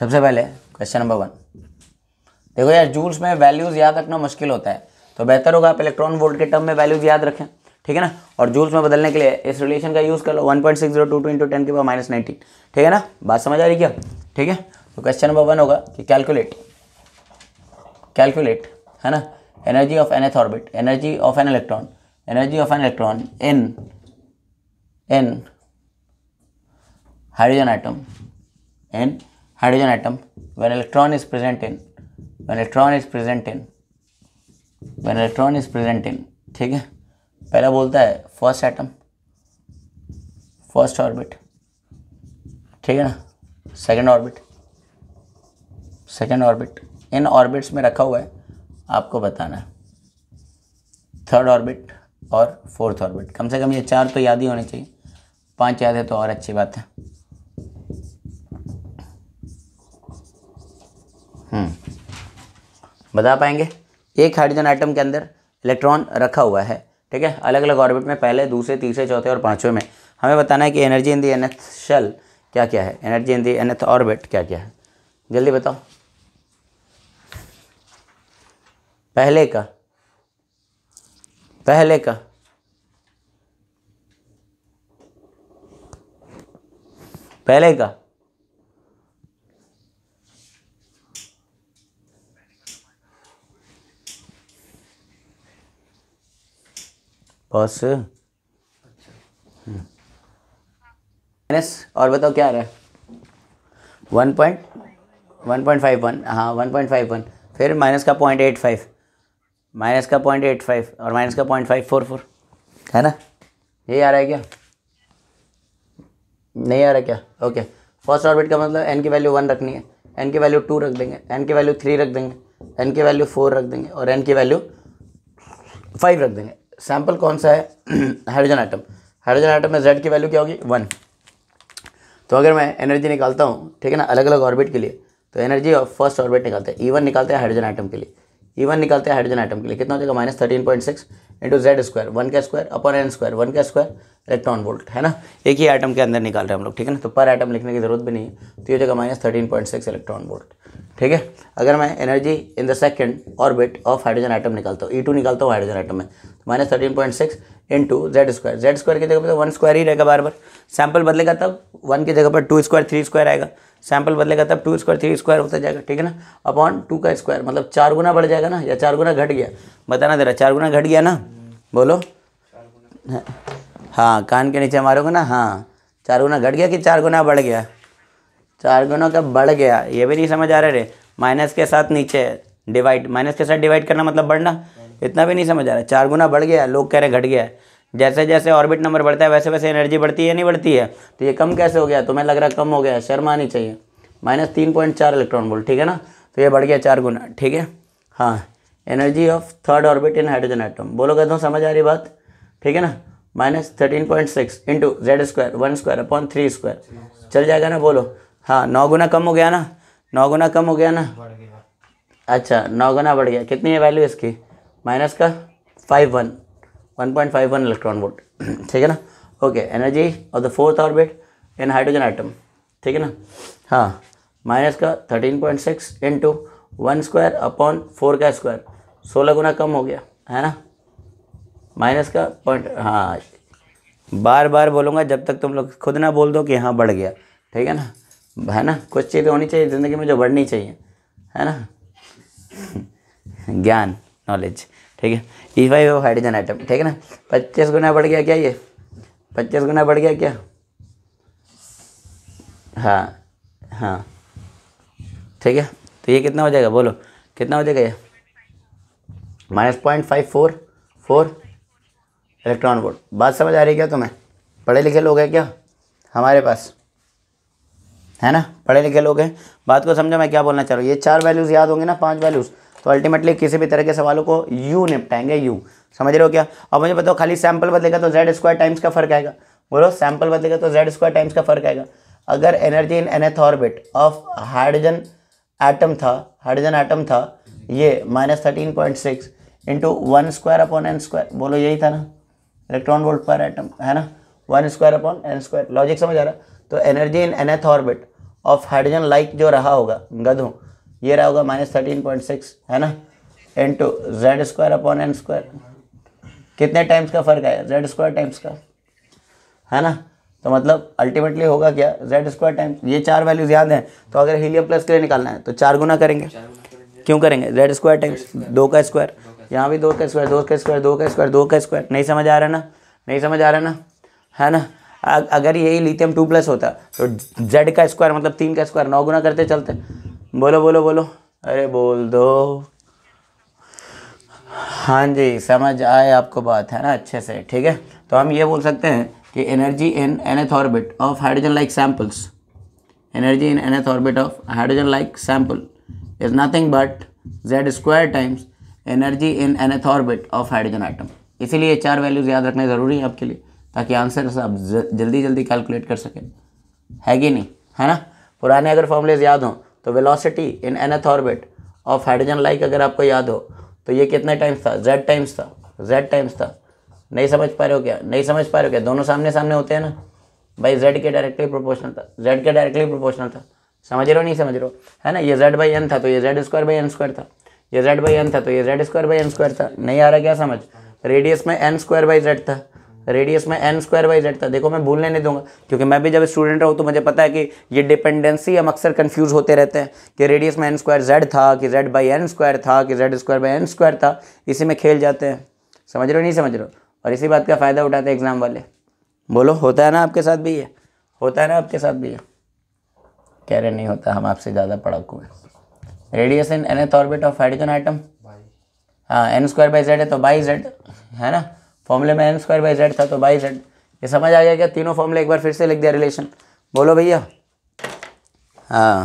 सबसे पहले क्वेश्चन नंबर वन देखो यार जूल्स में वैल्यूज़ याद रखना मुश्किल होता है तो बेहतर होगा आप इलेक्ट्रॉन वोल्ट के टर्म में वैल्यूज़ याद रखें ठीक है ना और जूल्स में बदलने के लिए इस रिलेशन का यूज़ कर लो one point six zero two two into ten के पावर माइनस नाइनटीन ठीक है ना बात समझ आ रही क्या ठीक है तो क्वेश्चन नंबर वन होगा कि कैलकुलेट कैलकुलेट है ना एनर्जी ऑफ एन एथ orbit energy of N electron energy of N electron in in hydrogen atom in hydrogen atom when electron is present in when electron is present in when electron is present in ठीक है पहला बोलता है first atom first orbit ठीक है ना second orbit second orbit in orbits में रखा हुआ है आपको बताना है थर्ड ऑर्बिट और फोर्थ ऑर्बिट कम से कम ये चार तो याद ही होने चाहिए पांच याद है तो और अच्छी बात है हम्म बता पाएंगे एक हाइड्रोजन आइटम के अंदर इलेक्ट्रॉन रखा हुआ है ठीक है अलग अलग ऑर्बिट में पहले दूसरे तीसरे चौथे और पाँचवें में हमें बताना है कि energy in the nth shell क्या क्या है energy in the nth orbit क्या क्या है जल्दी बताओ पहले का पहले का पहले का बस माइनस और बताओ क्या आ रहा है one point one point five one हाँ वन पॉइंट फाइव वन फिर माइनस का पॉइंट एट फाइव माइनस का पॉइंट एट फाइव और माइनस का पॉइंट फाइव फोर फोर है ना यही आ रहा है क्या नहीं आ रहा क्या ओके फर्स्ट ऑर्बिट का मतलब एन की वैल्यू वन रखनी है एन की वैल्यू टू रख देंगे एन की वैल्यू थ्री रख देंगे एन की वैल्यू फोर रख देंगे और एन की वैल्यू फाइव रख देंगे सैम्पल कौन सा है हाइड्रोजन आइटम हाइड्रोजन आइटम में जेड की वैल्यू क्या होगी वन तो अगर मैं एनर्जी निकालता हूँ ठीक है ना अलग अलग ऑर्बिट के लिए तो एनर्जी ऑफ फर्स्ट ऑर्बिट निकालते हैं ई e निकालते हैं हाइड्रोजन आइटम के लिए ई e निकालते हैं हाइड्रोजन आइटम के लिए कितना हो जाएगा minus thirteen point six into Z squared one का squared upon n squared one का स्क्वायर इलेक्ट्रॉन वोल्ट है ना एक ही आइटम के अंदर निकाल रहे हैं हम लोग ठीक है ना तो पर आइटम लिखने की जरूरत भी नहीं है तो ये जगह minus thirteen point six electron volt ठीक है अगर मैं energy in the second orbit of hydrogen atom निकालता हूँ ई e टू निकालता हूँ हाइड्रोजन आइटम में minus thirteen point six into Z squared Z squared की जगह पर तो वन स्क्वायर ही रहेगा बार बार सैंपल बदलेगा तब वन की जगह पर टू स्क्वायर थ्री स्क्वायर आएगा सैम्पल बदलेगा तब टू स्क्वायर थ्री स्क्वायर होता जाएगा ठीक है ना अपॉन टू का स्क्वायर मतलब चार गुना बढ़ जाएगा ना या चार गुना घट गया बताना जरा चार गुना घट गया ना बोलो हाँ कान के नीचे मारोगे ना हाँ चार गुना घट गया कि चार गुना बढ़ गया चार गुना का बढ़ गया ये भी नहीं समझ आ रहे रे माइनस के साथ नीचे डिवाइड माइनस के साथ डिवाइड करना मतलब बढ़ना इतना भी नहीं समझ आ रहा चार गुना बढ़ गया लोग कह रहे घट गया है जैसे जैसे ऑर्बिट नंबर बढ़ता है वैसे वैसे एनर्जी बढ़ती है नहीं बढ़ती है तो ये कम कैसे हो गया तुम्हें तो लग रहा कम हो गया शर्म आनी चाहिए माइनस तीन पॉइंट चार इलेक्ट्रॉन बोल ठीक है ना तो ये बढ़ गया चार गुना ठीक है हाँ energy of third orbit in hydrogen atom बोलो कहता समझ आ रही बात ठीक है ना minus thirteen point six into Z squared one square upon three squared चल जाएगा ना बोलो हाँ नौ गुना कम हो गया ना नौ गुना कम हो गया ना गया। अच्छा नौ गुना बढ़ गया कितनी है वैल्यू इसकी माइनस का फाइव वन 1.51 इलेक्ट्रॉन वोल्ट ठीक है ना okay energy of the fourth orbit in hydrogen atom ठीक है ना हाँ माइनस का 13.6 point six into one square upon four का स्क्वायर सोलह गुना कम हो गया है ना माइनस का पॉइंट हाँ बार बार बोलूँगा जब तक तुम लोग खुद ना बोल दो कि हाँ बढ़ गया ठीक है ना है ना कुछ चीज़ें होनी चाहिए ज़िंदगी में जो बढ़नी चाहिए है ना ज्ञान नॉलेज ठीक है ई फाइव है वो हाइड्रोजन आइटम ठीक है ना पच्चीस गुना बढ़ गया क्या ये पच्चीस गुना बढ़ गया क्या हाँ हाँ ठीक है तो ये कितना हो जाएगा बोलो कितना हो जाएगा ये minus point five four four electron volt बात समझ आ रही है क्या तुम्हें पढ़े लिखे लोग हैं क्या हमारे पास है ना पढ़े लिखे लोग हैं बात को समझो मैं क्या बोलना चाह रहा हूँ ये चार वैल्यूज़ याद होंगे ना पांच वैल्यूज़ तो अल्टीमेटली किसी भी तरह के सवालों को यू निपटाएंगे यू समझ रहे हो क्या अब मुझे बताओ खाली सैंपल बदलेगा तो जेड स्क्वायर टाइम्स का फर्क आएगा बोलो सैंपल बदलेगा तो जेड स्क्वायर टाइम्स का फर्क आएगा अगर energy in nth orbit of hydrogen atom था हाइड्रोजन एटम था ये minus thirteen point six into one square upon N square बोलो यही था ना इलेक्ट्रॉन वोल्ट पर एटम है ना one square upon N square logic समझ आ रहा तो energy in nth orbit of hydrogen like जो रहा होगा गधों ये रहा होगा माइनस थर्टीन पॉइंट सिक्स है ना into Z square upon N square कितने टाइम्स का फ़र्क आया जेड स्क्वायर टाइम्स का है ना तो मतलब अल्टीमेटली होगा क्या जेड स्क्वायर टाइम्स ये चार वैल्यूज याद हैं तो अगर हीलियम प्लस के लिए निकालना है तो चार गुना करेंगे क्यों करेंगे जेड स्क्वायर टाइम्स दो का स्क्वायर यहाँ भी दो का स्क्वायर दो का स्क्वायर दो का स्क्वायर दो का स्क्वायर नहीं समझ आ रहा ना नहीं समझ आ रहा ना है ना अगर यही लिथियम टू प्लस होता तो जेड का स्क्वायर मतलब तीन का स्क्वायर नौ गुना करते चलते बोलो बोलो बोलो अरे बोल दो हाँ जी समझ आए आपको बात है ना अच्छे से ठीक है तो हम ये बोल सकते हैं कि energy in nth orbit of hydrogen like samples energy in nth orbit of hydrogen like sample is nothing but Z square times energy in nth orbit of hydrogen atom इसीलिए चार वैल्यूज़ याद रखना ज़रूरी है आपके लिए ताकि आंसर आप जल्दी जल्दी कैलकुलेट कर सकें है कि नहीं है ना पुराने अगर फॉर्मूलेज याद हों तो velocity in nth orbit of hydrogen like अगर आपको याद हो तो ये कितने टाइम्स था जेड टाइम्स था जेड टाइम्स था नहीं समझ पा रहे हो क्या नहीं समझ पा रहे हो क्या दोनों सामने सामने होते हैं ना भाई जेड के डायरेक्टली प्रोपोर्शनल था जेड के डायरेक्टली प्रोपोर्शनल था समझ रहे हो नहीं समझ रहे हो है ना ये जेड बाई एन था तो ये Z square by N square था ये जेड बाई एन था तो ये Z square by N square था नहीं आ रहा क्या समझ रेडियस में एन स्क्वायर बाई जेड था रेडियस में एन स्क्वायर वाई जेड था देखो मैं भूलने नहीं दूंगा क्योंकि मैं भी जब स्टूडेंट रहा हूँ तो मुझे पता है कि ये डिपेंडेंसी हम अक्सर कन्फ्यूज होते रहते हैं कि रेडियस में एन स्क्वायर जेड था कि जेड बाई एन स्क्वायर था कि Z square by N square था इसी में खेल जाते हैं समझ रहे हो नहीं समझ रहे और इसी बात का फ़ायदा उठाते हैं एग्ज़ाम वाले बोलो होता है ना आपके साथ भी ये होता है ना आपके साथ भी ये कह रहे नहीं होता हम आपसे ज़्यादा पढ़ाकू हैं radius in nth orbit of hydrogen atom हाँ एन स्क्वायर बाई जेड है तो बाई जेड है ना फॉर्मूले में एन स्क्वायर बाई जेड था तो बाई जेड ये समझ आ गया क्या तीनों फॉर्मूले एक बार फिर से लिख दिया रिलेशन बोलो भैया हाँ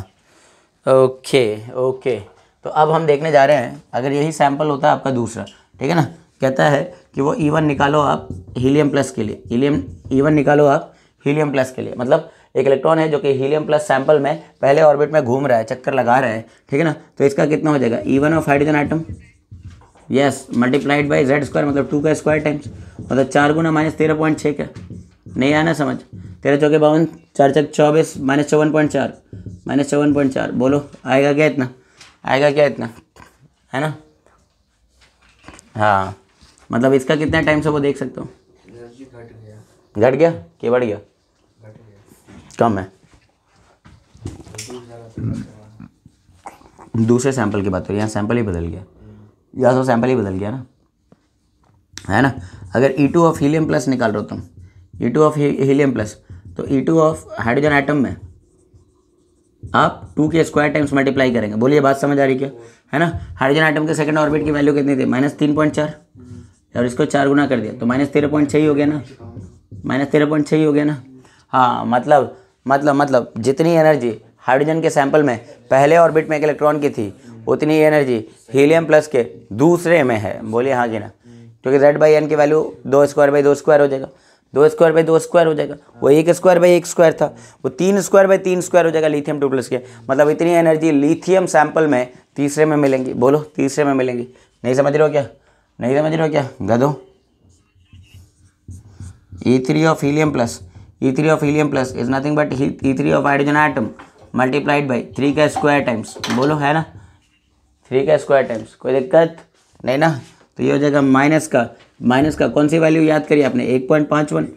ओके ओके तो अब हम देखने जा रहे हैं अगर यही सैम्पल होता है आपका दूसरा ठीक है ना कहता है कि वो ईवन e निकालो आप हीलियम प्लस के लिए हीलियम ईवन e निकालो आप हीलियम प्लस के लिए मतलब एक इलेक्ट्रॉन है जो कि हीलियम प्लस सैंपल में पहले ऑर्बिट में घूम रहा है चक्कर लगा रहा है ठीक है ना तो इसका कितना हो जाएगा E one of hydrogen atom yes multiplied by Z square मतलब टू का स्क्वायर टाइम्स मतलब चार गुना माइनस तेरह पॉइंट छः का नहीं आना समझ तेरह चौके बावन चार चक चौबीस माइनस चौवन पॉइंट चार माइनस चौवन पॉइंट चार बोलो आएगा क्या इतना आएगा क्या इतना है ना हाँ मतलब इसका कितना टाइम से वो देख सकते हो घट गया कि बढ़ गया कम है दूसरे सैंपल की बात हो रही है यहाँ सैंपल ही बदल गया या तो सैंपल ही बदल गया ना है ना अगर E two of helium plus निकाल रहे हो तुम E two of helium plus तो E two of hydrogen atom में आप टू के स्क्वायर टाइम्स मल्टीप्लाई करेंगे बोलिए बात समझ आ रही क्या है ना हाइड्रोजन आइटम के सेकंड ऑर्बिट की वैल्यू कितनी थी माइनस तीन पॉइंट चार और इसको चार गुना कर दिया तो माइनस तेरह पॉइंट छः ही हो गया ना माइनस तेरह पॉइंट छः ही हो गया ना हाँ मतलब मतलब मतलब जितनी एनर्जी हाइड्रोजन के सैंपल में पहले ऑर्बिट में एक इलेक्ट्रॉन की थी उतनी एनर्जी हीलियम प्लस के दूसरे में है बोलिए हाँ जी ना क्योंकि जेड बाई एन की वैल्यू दो स्क्वायर बाई दो स्क्वायर हो जाएगा दो स्क्वायर बाई दो स्क्वायर हो जाएगा वो एक स्क्वायर बाई एक स्क्वायर था वो तीन स्क्वायर बाई तीन स्क्वायर हो जाएगा लिथियम टू प्लस के मतलब इतनी एनर्जी लिथियम सैंपल में तीसरे में मिलेंगी बोलो तीसरे में मिलेंगी नहीं समझ रहे हो क्या नहीं समझ रहे हो क्या गधो E three of helium plus E three of helium plus is nothing but E three of hydrogen atom multiplied by three का स्क्वायर टाइम्स बोलो है ना थ्री का स्क्वायर टाइम्स कोई दिक्कत नहीं ना तो ये हो जाएगा माइनस का माइनस का कौन सी वैल्यू याद करिए आपने एक पॉइंट पाँच वन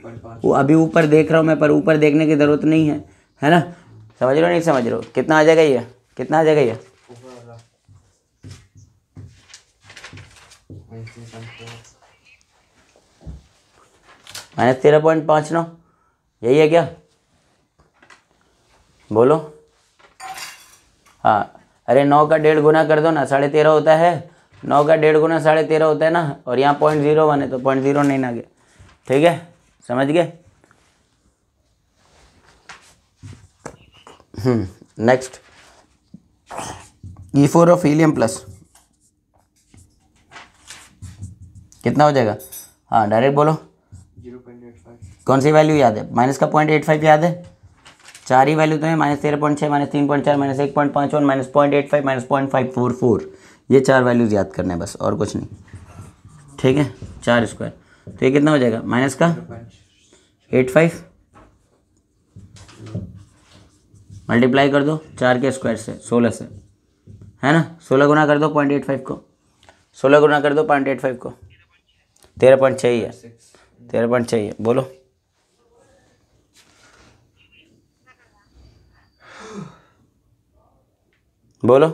वो अभी ऊपर देख रहा हूँ मैं पर ऊपर देखने की ज़रूरत नहीं है है ना समझ रहे हो नहीं समझ रहे हो कितना आ जाएगा ये कितना आ जाएगा ये माइनस तेरह पॉइंट पाँच नौ यही है क्या बोलो हाँ अरे नौ का डेढ़ गुना कर दो ना साढ़े तेरह होता है नौ का डेढ़ गुना साढ़े तेरह होता है ना और यहाँ पॉइंट जीरो वन है तो पॉइंट जीरो नहीं आ गया ठीक है समझ गए next E four of helium plus कितना हो जाएगा हाँ डायरेक्ट बोलो जीरो पॉइंट एट फाइव कौन सी वैल्यू याद है माइनस का पॉइंट एट फाइव याद है चार ही वैल्यू तो है माइनस तेरह पॉइंट छः माइनस तीन पॉइंट चार माइनस एक पॉइंट पाँच one minus point eight five minus point five four four ये चार वैल्यूज याद करना है बस और कुछ नहीं ठीक है चार स्क्वायर तो ये कितना हो जाएगा माइनस का एट फाइव मल्टीप्लाई कर दो चार के स्क्वायर से सोलह से है ना सोलह गुना कर दो पॉइंट एट फाइव को सोलह गुना कर दो पॉइंट एट फाइव को तेरह पॉइंट छः ही है तेरह पॉइंट छः ही है बोलो बोलो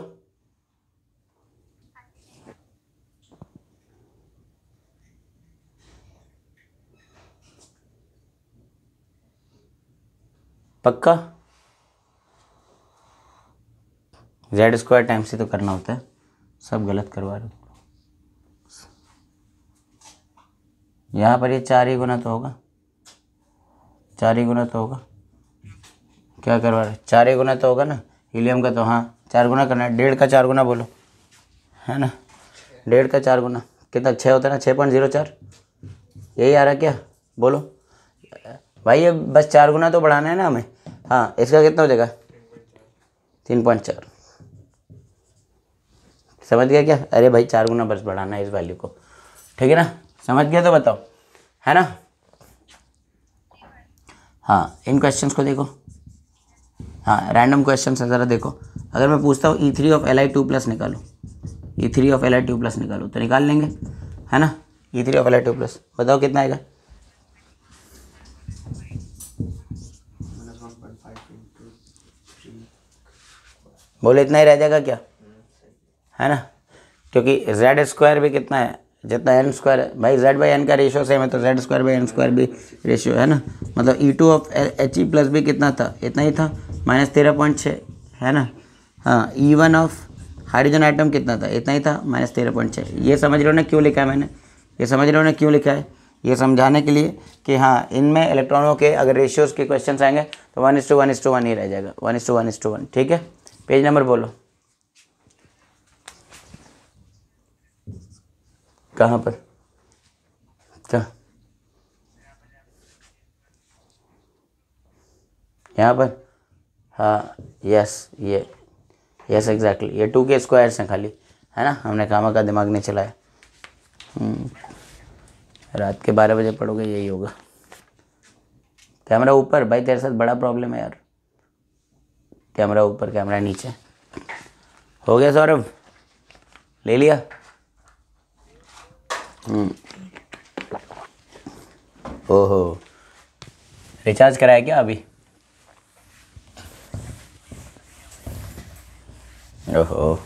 पक्का जेड स्क्वायर टाइम से तो करना होता है सब गलत करवा रहे हो यहाँ पर ये चार ही गुना तो होगा चार ही गुना तो होगा क्या करवा रहे चार ही गुना तो होगा ना हीलियम का तो हाँ चार गुना करना है डेढ़ का चार गुना बोलो है ना डेढ़ का चार गुना कितना छः होता है ना छः पॉइंट जीरो चार यही आ रहा क्या बोलो भाई ये बस चार गुना तो बढ़ाना है ना हमें हाँ इसका कितना हो जाएगा तीन पॉइंट चार समझ गया क्या अरे भाई चार गुना बस बढ़ाना है इस वैल्यू को ठीक है ना समझ गया तो बताओ है ना हाँ इन क्वेश्चंस को देखो हाँ रैंडम क्वेश्चन है ज़रा देखो अगर मैं पूछता हूँ E three of L I two plus निकालो E three of L I two plus निकालो तो निकाल लेंगे है ना E three of L I two plus बताओ कितना आएगा बोले इतना ही रह जाएगा क्या है ना क्योंकि जेड स्क्वायर भी कितना है जितना एन स्क्वायर है भाई जेड बाई एन का रेशियो सेम है तो Z square by N square भी रेशियो है ना मतलब E two of H E plus भी कितना था इतना ही था माइनस तेरह पॉइंट छः है ना हाँ E one of hydrogen atom कितना था इतना ही था माइनस तेरह पॉइंट छः ये समझ रहे हो ना क्यों लिखा है मैंने ये समझ रहे हो ना क्यों लिखा है ये समझाने के लिए कि हाँ इनमें इलेक्ट्रॉनों के अगर रेशियोज़ के क्वेश्चन आएंगे तो one is to one is to one ही रह जाएगा one is to one is to one ठीक है पेज नंबर बोलो कहाँ पर क्या यहाँ पर हाँ यस ये यस एग्जैक्टली ये टू के स्क्वायर्स हैं खाली है ना हमने कामा का दिमाग नहीं चलाया हम्म। रात के बारह बजे पढ़ोगे यही होगा कैमरा ऊपर भाई तेरे साथ बड़ा प्रॉब्लम है यार कैमरा ऊपर कैमरा नीचे हो गया सौरभ ले लिया हम्म। ओहो रिचार्ज कराया क्या अभी ओहो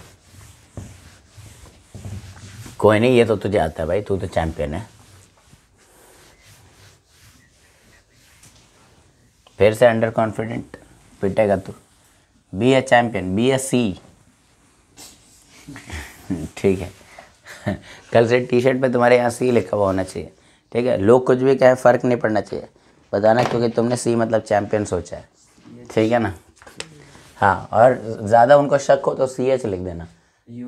कोई नहीं ये तो तुझे आता है भाई तू तो चैंपियन है फिर से अंडर कॉन्फिडेंट पिटेगा तू be a champion be a C ठीक है कल से टी शर्ट पे तुम्हारे यहाँ सी लिखा हुआ होना चाहिए ठीक है लोग कुछ भी कहें फ़र्क नहीं पड़ना चाहिए बताना क्योंकि तुमने सी मतलब चैंपियन सोचा है ठीक है ना हाँ और ज़्यादा उनको शक हो तो सी एच लिख देना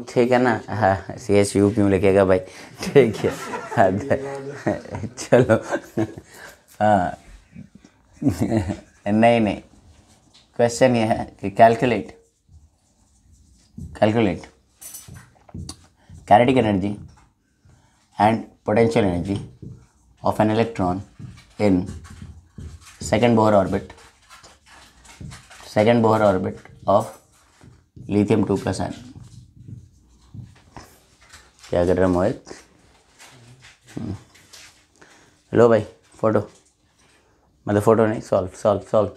ठीक है ना हाँ सी एच यू क्यों लिखेगा भाई ठीक है हाँ, चलो हाँ नहीं नहीं क्वेश्चन ये है कि calculate calculate kinetic energy and potential energy of N electron in second Bohr orbit second Bohr orbit of lithium two plus an क्या कर रहे मोहित हम्म। लो भाई फोटो मतलब फोटो नहीं सॉल्व सॉल्व सॉल्व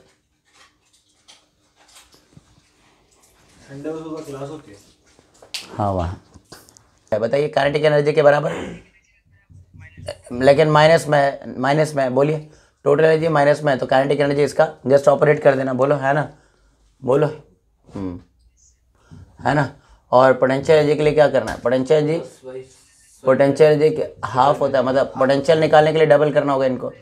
हाँ वहाँ बताइए कार्टिक एनर्जी के बराबर लेकिन माइनस में माइनस में बोलिए टोटल एनर्जी माइनस में तो कार्टिक एनर्जी इसका जस्ट ऑपरेट कर देना बोलो है ना बोलो हम्म। है ना और पोटेंशियल एनर्जी के लिए क्या करना है potential energy potential energy half होता है मतलब पोटेंशियल निकालने के लिए डबल करना होगा इनको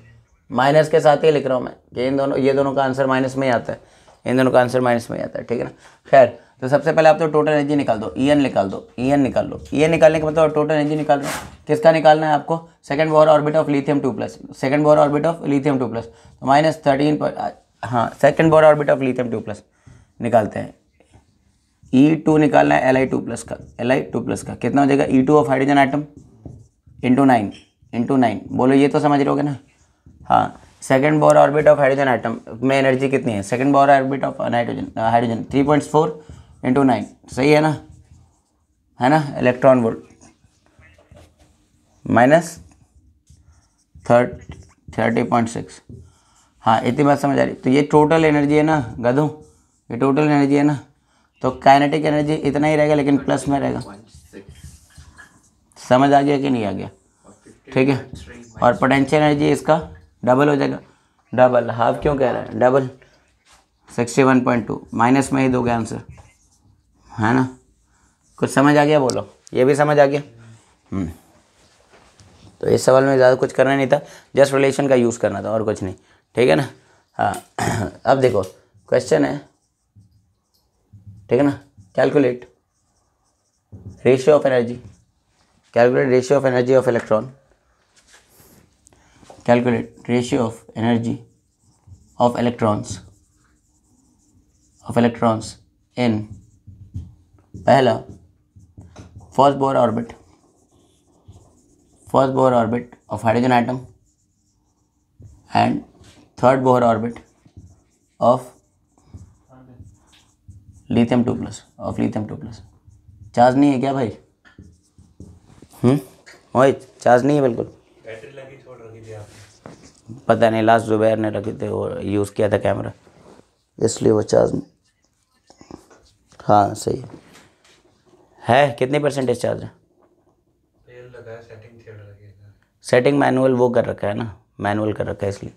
माइनस के साथ ही लिख रहा हूँ मैं कि इन दोनों ये दोनों का आंसर माइनस में ही आता है इन दोनों का आंसर माइनस में ही आता है ठीक है ना खैर तो सबसे पहले आप तो टोटल एनर्जी निकाल दो ई एन निकाल दो ई एन निकाल लो ई एन निकालने के मतलब टोटल एनर्जी निकाल रहे किसका निकालना है आपको second Bohr orbit of lithium two plus second Bohr orbit of lithium two plus minus thirteen हाँ second Bohr orbit of lithium two plus निकालते हैं ई e टू निकालना है एल आई टू प्लस का एल आई टू प्लस का कितना हो जाएगा E two of hydrogen atom into nine into nine बोलो ये तो समझ रहे हो ना हाँ second Bohr orbit of hydrogen atom में एनर्जी कितनी है second Bohr orbit of nitrogen hydrogen three point four into nine सही है ना है ना electron volt minus thirty thirty point six हाँ इतनी बात समझ आ रही तो ये टोटल एनर्जी है ना गधों ये टोटल एनर्जी है ना तो काइनेटिक एनर्जी इतना ही रहेगा लेकिन प्लस में रहेगा समझ आ गया कि नहीं आ गया ठीक है और पोटेंशियल एनर्जी इसका डबल हो जाएगा डबल हाफ क्यों कह रहा है double sixty one point two minus में ही दोगे आंसर है ना कुछ समझ आ गया बोलो ये भी समझ आ गया हम्म। तो इस सवाल में ज़्यादा कुछ करना नहीं था जस्ट रिलेशन का यूज़ करना था और कुछ नहीं ठीक है ना हाँ अब देखो क्वेश्चन है ठीक है ना calculate ratio of energy calculate ratio of energy of electron calculate ratio of energy of electrons of electrons in पहला first Bohr orbit first Bohr orbit of hydrogen atom and third Bohr orbit of lithium two plus of lithium two plus charge नहीं है क्या भाई वही हम्म? Charge नहीं है बिल्कुल battery लगी छोड़ रखी थी आपने पता नहीं लास्ट जुबैर ने रखे थे वो यूज़ किया था कैमरा इसलिए वो चार्ज नहीं हाँ सही है है कितने परसेंटेज चार्ज है सेटिंग मैनुअल वो कर रखा है ना मैनुअल कर रखा है इसलिए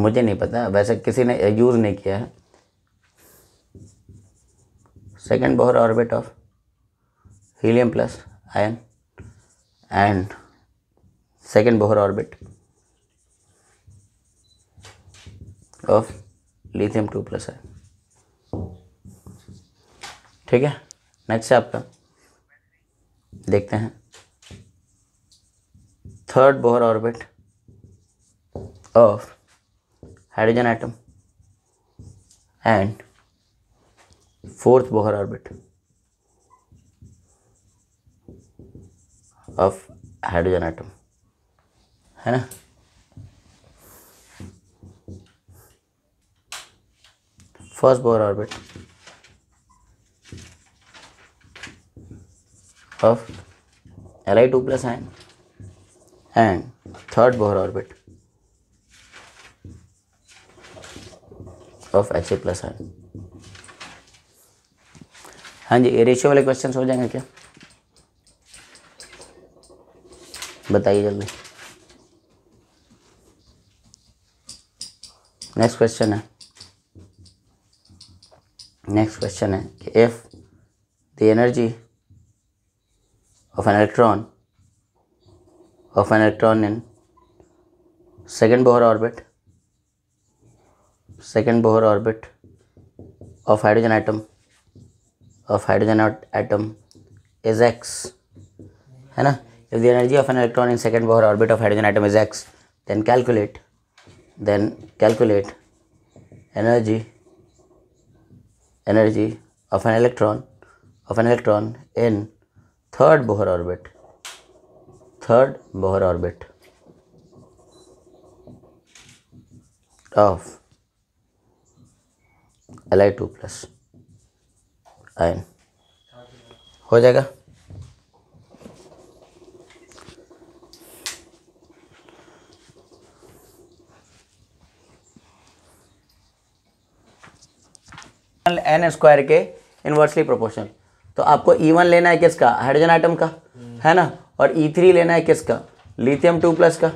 मुझे नहीं पता वैसे किसी ने यूज़ नहीं किया है second Bohr orbit of helium plus iron and second Bohr orbit of lithium 2 plus iron. ठीक है नेक्स्ट है आपका देखते हैं third Bohr orbit of hydrogen atom and fourth Bohr orbit of hydrogen atom है ना first Bohr orbit of L I two plus N and third Bohr orbit of H A plus N हाँ जी ratio वाले question हो जाएंगे क्या बताइए जल्दी नेक्स्ट क्वेश्चन है नेक्स्ट क्वेश्चन है कि if the energy of N electron of N electron in second Bohr orbit second Bohr orbit of hydrogen atom of hydrogen atom is x है ना if the energy of an electron in second Bohr orbit of hydrogen atom is x then calculate then calculate energy energy of an electron of an electron in third Bohr orbit third Bohr orbit of Li2 plus ion हो जाएगा N square के inversely proportion तो आपको ई e one लेना है किसका hydrogen atom का है ना और ई e थ्री लेना है किसका लिथियम टू प्लस का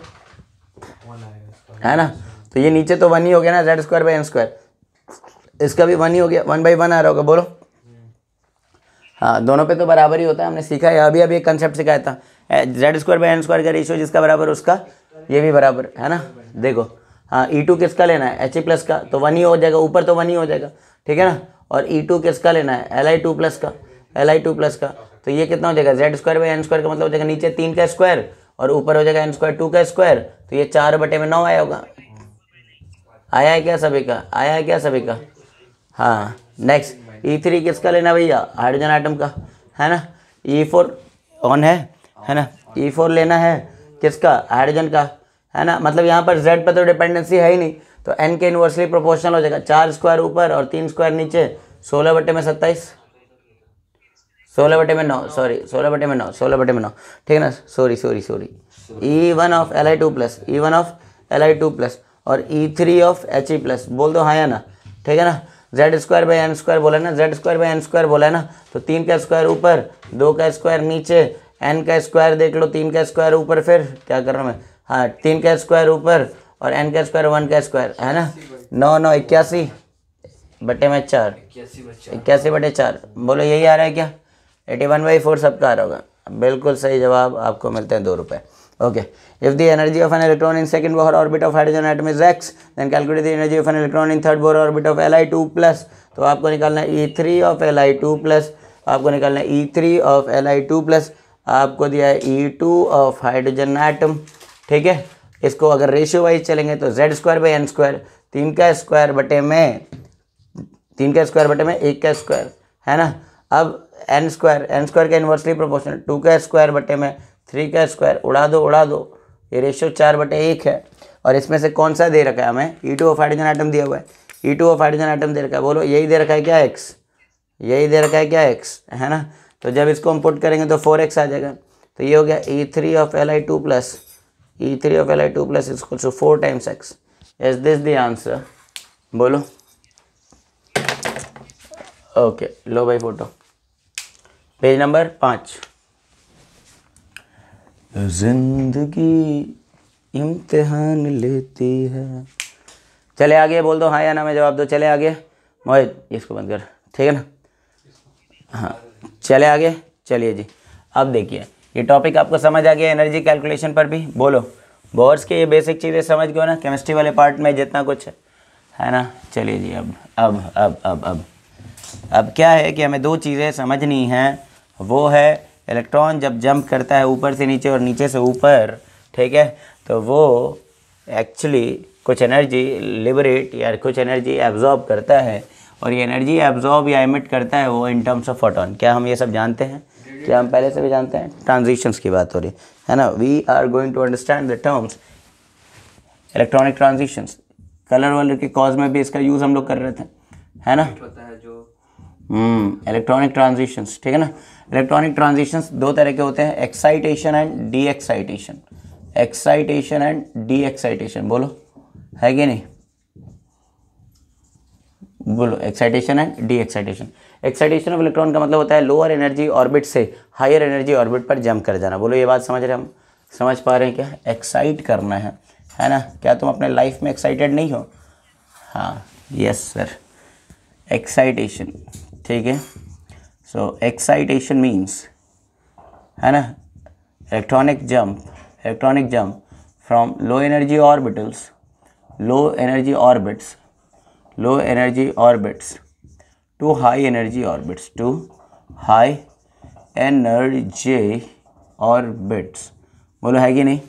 है ना तो ये नीचे तो वन ही हो गया ना Z square by N square इसका भी वन ही हो गया वन बाई वन आ रहा होगा बोलो हाँ दोनों पे तो बराबर ही होता है हमने सीखा है अभी अभी एक कंसेप्ट सिखाया था Z square by N square का रेशियो जिसका बराबर उसका ये भी बराबर है ना देखो हाँ ई e टू किसका लेना है एच ई प्लस का तो वन ही हो जाएगा ऊपर तो वन ही हो जाएगा ठीक है ना और ई e टू किसका लेना है एल आई टू प्लस का एल आई टू प्लस का तो ये कितना हो जाएगा Z square by N square का मतलब हो जाएगा नीचे तीन का स्क्वायर और ऊपर हो जाएगा एन स्क्वायर टू का स्क्वायर तो ये चार बटे में नौ आया होगा आया है क्या सभी का आया है क्या सभी का हाँ नेक्स्ट ई थ्री किसका लेना भैया हाइड्रोजन आइटम का है ना ई फोर ऑन है है ना ई e फोर लेना है किसका हाइड्रोजन का है ना मतलब यहाँ पर जेड पर तो डिपेंडेंसी है ही नहीं तो एन के इनवर्सली प्रोपोर्शनल हो जाएगा चार स्क्वायर ऊपर और तीन स्क्वायर नीचे सोलह बटे में सत्ताईस सोलह बटे में नौ सॉरी सोलह बटे में नौ सोलह बटे में नौ ठीक है ना sorry sorry sorry E one of L I two plus E one of L I two plus और E three of H E plus बोल दो हाँ या ना ठीक है ना Z square by N square बोला ना Z square by N square बोला ना तो तीन का स्क्वायर ऊपर दो का स्क्वायर नीचे एन का स्क्वायर देख लो तीन का स्क्वायर ऊपर फिर क्या कर रहा हूँ मैं हाँ तीन का स्क्वायर ऊपर और एन का स्क्वायर वन का स्क्वायर है ना नौ नौ इक्यासी बटे में चार इक्यासी बटे चार बोलो यही आ रहा है क्या एटी वन बाई फोर सबका आ रहा होगा बिल्कुल सही जवाब आपको मिलते हैं दो रुपये okay if the energy of N electron in second Bohr orbit of hydrogen atom is X then calculate the energy of N electron in third Bohr orbit of L I two plus तो आपको निकालना E three of L I two plus आपको निकालना E three of L I two plus आपको दिया है E two of hydrogen atom ठीक है इसको अगर रेशियो वाइज चलेंगे तो Z square by N square तीन का स्क्वायर बटे में तीन का स्क्वायर बटे में एक का स्क्वायर है ना अब एन स्क्वायर एन स्क्वायर का इनवर्सली प्रोपोर्शनल टू का स्क्वायर बटे में थ्री का स्क्वायर उड़ा दो उड़ा दो ये रेशियो चार बटे एक है और इसमें से कौन सा दे रखा है हमें E two of hydrogen atom दिया हुआ है E two of hydrogen atom दे रखा है बोलो यही दे रखा है क्या एक्स यही दे रखा है क्या एक्स है ना तो जब इसको हम पुट करेंगे तो फोर एक्स आ जाएगा तो ये हो गया E three of L I two plus E three of L I two plus इसको two four times X is this the answer बोलो ओके लो भाई फोटो पेज नंबर पाँच जिंदगी इम्तिहान लेती है चले आगे बोल दो हाँ या ना मैं जवाब दो चले आगे मोहित इसको बंद कर ठीक है ना हाँ चले आगे चलिए जी अब देखिए ये टॉपिक आपको समझ आ गया एनर्जी कैलकुलेशन पर भी बोलो बोर्ड्स के ये बेसिक चीज़ें समझ गए ना केमिस्ट्री वाले पार्ट में जितना कुछ है है ना चलिए जी अब अब अब अब अब अब क्या है कि हमें दो चीज़ें समझनी हैं वो है इलेक्ट्रॉन जब जंप करता है ऊपर से नीचे और नीचे से ऊपर ठीक है तो वो एक्चुअली कुछ एनर्जी लिबरेट या कुछ एनर्जी एब्जॉर्ब करता है और ये एनर्जी एब्जॉर्ब या एमिट करता है वो इन टर्म्स ऑफ फोटोन क्या हम ये सब जानते हैं क्या हम पहले से भी जानते हैं ट्रांजिशंस की बात हो रही है ना we are going to understand the terms electronic transitions colour वलर के कॉज में भी इसका यूज़ हम लोग कर रहे थे है ना इलेक्ट्रॉनिक हम्म, ट्रांजिशंस ठीक है ना इलेक्ट्रॉनिक ट्रांजिशन दो तरह के होते हैं excitation and de excitation excitation and de excitation बोलो है कि नहीं बोलो excitation and de excitation excitation of electron का मतलब होता है लोअर एनर्जी ऑर्बिट से हायर एनर्जी ऑर्बिट पर जंप कर जाना बोलो ये बात समझ रहे हम समझ पा रहे हैं क्या एक्साइट करना है है ना क्या तुम अपने लाइफ में एक्साइटेड नहीं हो हाँ यस सर एक्साइटेशन ठीक है सो एक्साइटेशन मीन्स है ना electronic jump electronic jump from low energy orbitals low energy orbits low energy orbits to high energy orbits to high energy orbits बोलो है कि नहीं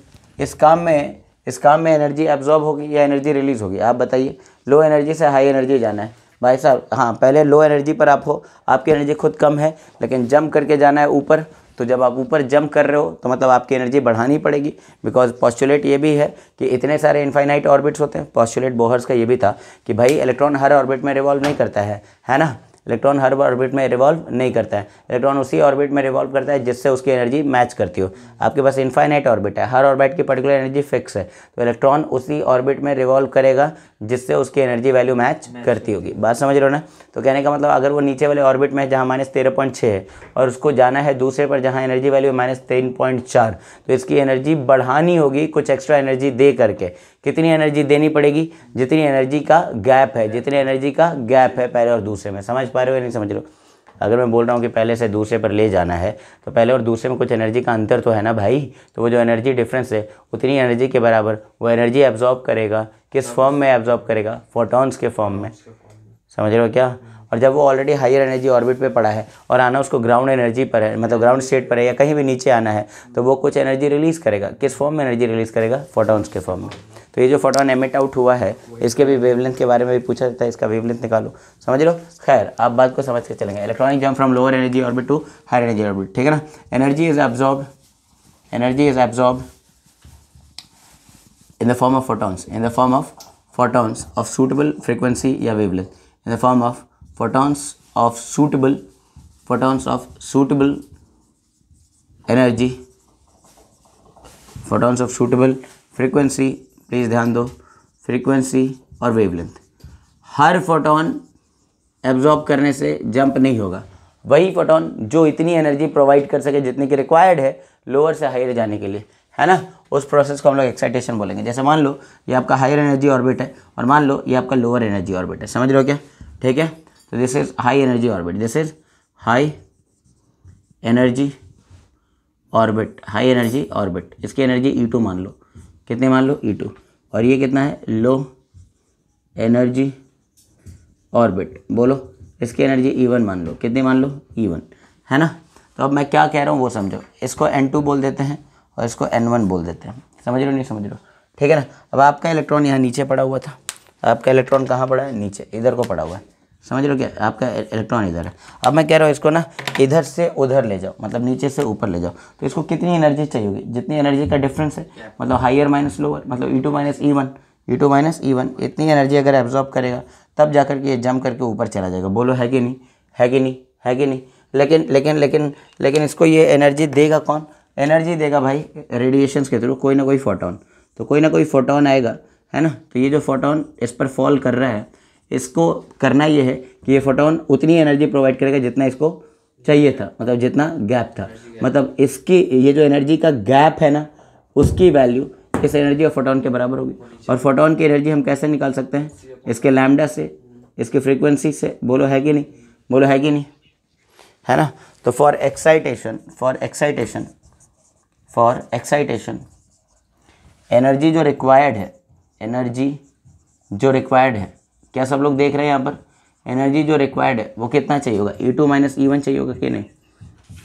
इस काम में इस काम में एनर्जी एब्जॉर्ब होगी या एनर्जी रिलीज होगी आप बताइए लो एनर्जी से हाई एनर्जी जाना है भाई साहब हाँ पहले लो एनर्जी पर आप हो आपकी एनर्जी खुद कम है लेकिन जंप करके जाना है ऊपर तो जब आप ऊपर जंप कर रहे हो तो मतलब आपकी एनर्जी बढ़ानी पड़ेगी बिकॉज पॉस्चुलेट ये भी है कि इतने सारे इन्फाइनाइट ऑर्बिट्स होते हैं पॉस्चुलेट बोहर्स का ये भी था कि भाई इलेक्ट्रॉन हर ऑर्बिट में रिवॉल्व नहीं करता है है ना इलेक्ट्रॉन हर ऑर्बिट में रिवॉल्व नहीं करता है इलेक्ट्रॉन उसी ऑर्बिट में रिवॉल्व करता है जिससे उसकी एनर्जी मैच करती हो आपके पास इन्फाइनाइट ऑर्बिट है हर ऑर्बिट की पर्टिकुलर एनर्जी फिक्स है तो इलेक्ट्रॉन उसी ऑर्बिट में रिवॉल्व करेगा जिससे उसकी एनर्जी वैल्यू मैच करती होगी बात समझ रहे हो ना तो कहने का मतलब अगर वो नीचे वाले ऑर्बिट में जहाँ माइनस तेरह पॉइंट छः है और उसको जाना है दूसरे पर जहाँ एनर्जी वैल्यू माइनस तीन पॉइंट चार तो इसकी एनर्जी बढ़ानी होगी कुछ एक्स्ट्रा एनर्जी दे करके कितनी एनर्जी देनी पड़ेगी जितनी एनर्जी का गैप है जितनी एनर्जी का गैप है पहले और दूसरे में समझ पा रहे हो या नहीं समझ रहे हो अगर मैं बोल रहा हूँ कि पहले से दूसरे पर ले जाना है तो पहले और दूसरे में कुछ एनर्जी का अंतर तो है ना भाई तो वो जो एनर्जी डिफरेंस है उतनी एनर्जी के बराबर वो एनर्जी एब्जॉर्ब करेगा किस फॉर्म में एब्जॉर्ब करेगा फोटॉन्स के फॉर्म में समझ रहे हो क्या और जब वो ऑलरेडी हायर एनर्जी ऑर्बिट पे पड़ा है और आना उसको ग्राउंड एनर्जी पर है मतलब ग्राउंड स्टेट पर है या कहीं भी नीचे आना है तो वो कुछ एनर्जी रिलीज़ करेगा किस फॉर्म में एनर्जी रिलीज़ करेगा फोटॉन्स के फॉर्म में तो ये जो फोटोन एमिट आउट हुआ है इसके भी वेवलेंथ के बारे में भी पूछा जाता है इसका वेवलेंथ निकालो समझ लो खैर आप बात को समझ के चलेंगे electronic jump from lower energy orbit to higher energy orbit ठीक है ना energy is absorb energy is absorb in the form of photons in the form of photons of suitable frequency या wavelength in the form of photons of suitable photons of suitable energy photons of suitable frequency please ध्यान दो frequency और wavelength हर photon absorb करने से jump नहीं होगा वही photon जो इतनी एनर्जी प्रोवाइड कर सके जितनी की रिक्वायर्ड है लोअर से हायर जाने के लिए है ना उस प्रोसेस को हम लोग एक्साइटेशन बोलेंगे जैसे मान लो ये आपका हायर एनर्जी ऑर्बिट है और मान लो ये आपका लोअर एनर्जी ऑर्बिट है समझ रहे हो क्या ठीक है तो this is high energy orbit this is high energy orbit high energy orbit इसकी एनर्जी ई टू मान लो कितने मान लो ई e टू और ये कितना है लो एनर्जी ऑर्बिट बोलो इसकी एनर्जी ई वन मान लो कितने मान लो ई e वन है ना तो अब मैं क्या कह रहा हूँ वो समझो इसको एन टू बोल देते हैं और इसको एन वन बोल देते हैं समझ रहे हो नहीं समझ रहे हो ठीक है ना अब आपका इलेक्ट्रॉन यहाँ नीचे पड़ा हुआ था आपका इलेक्ट्रॉन कहाँ पड़ा है नीचे इधर को पड़ा हुआ है समझ लो कि आपका इलेक्ट्रॉन इधर है अब मैं कह रहा हूँ इसको ना इधर से उधर ले जाओ मतलब नीचे से ऊपर ले जाओ तो इसको कितनी एनर्जी चाहिए होगी जितनी एनर्जी का डिफरेंस है मतलब हाइयर माइनस लोअर मतलब E two minus E one E two minus E one इतनी एनर्जी अगर एब्जॉर्ब करेगा तब जा करके ये जम करके ऊपर चला जाएगा बोलो है कि नहीं है कि नहीं है कि नहीं लेकिन लेकिन लेकिन लेकिन इसको ये एनर्जी देगा कौन एनर्जी देगा भाई रेडिएशन के थ्रू कोई ना कोई फोटोन तो कोई ना कोई फोटोन आएगा है ना तो ये जो फोटोन इस पर फॉल कर रहा है इसको करना ये है कि ये फोटोन उतनी एनर्जी प्रोवाइड करेगा जितना इसको चाहिए था मतलब जितना गैप था मतलब इसकी ये जो एनर्जी का गैप है ना उसकी वैल्यू इस एनर्जी और फोटोन के बराबर होगी और फोटोन की एनर्जी हम कैसे निकाल सकते हैं इसके लैमडा से इसकी फ्रीक्वेंसी से बोलो है कि नहीं बोलो है कि नहीं है ना तो for excitation for excitation for excitation energy जो रिक्वायर्ड है एनर्जी जो रिक्वायर्ड है क्या सब लोग देख रहे हैं यहाँ पर एनर्जी जो रिक्वायर्ड है वो कितना चाहिए होगा E two minus E one चाहिए होगा कि नहीं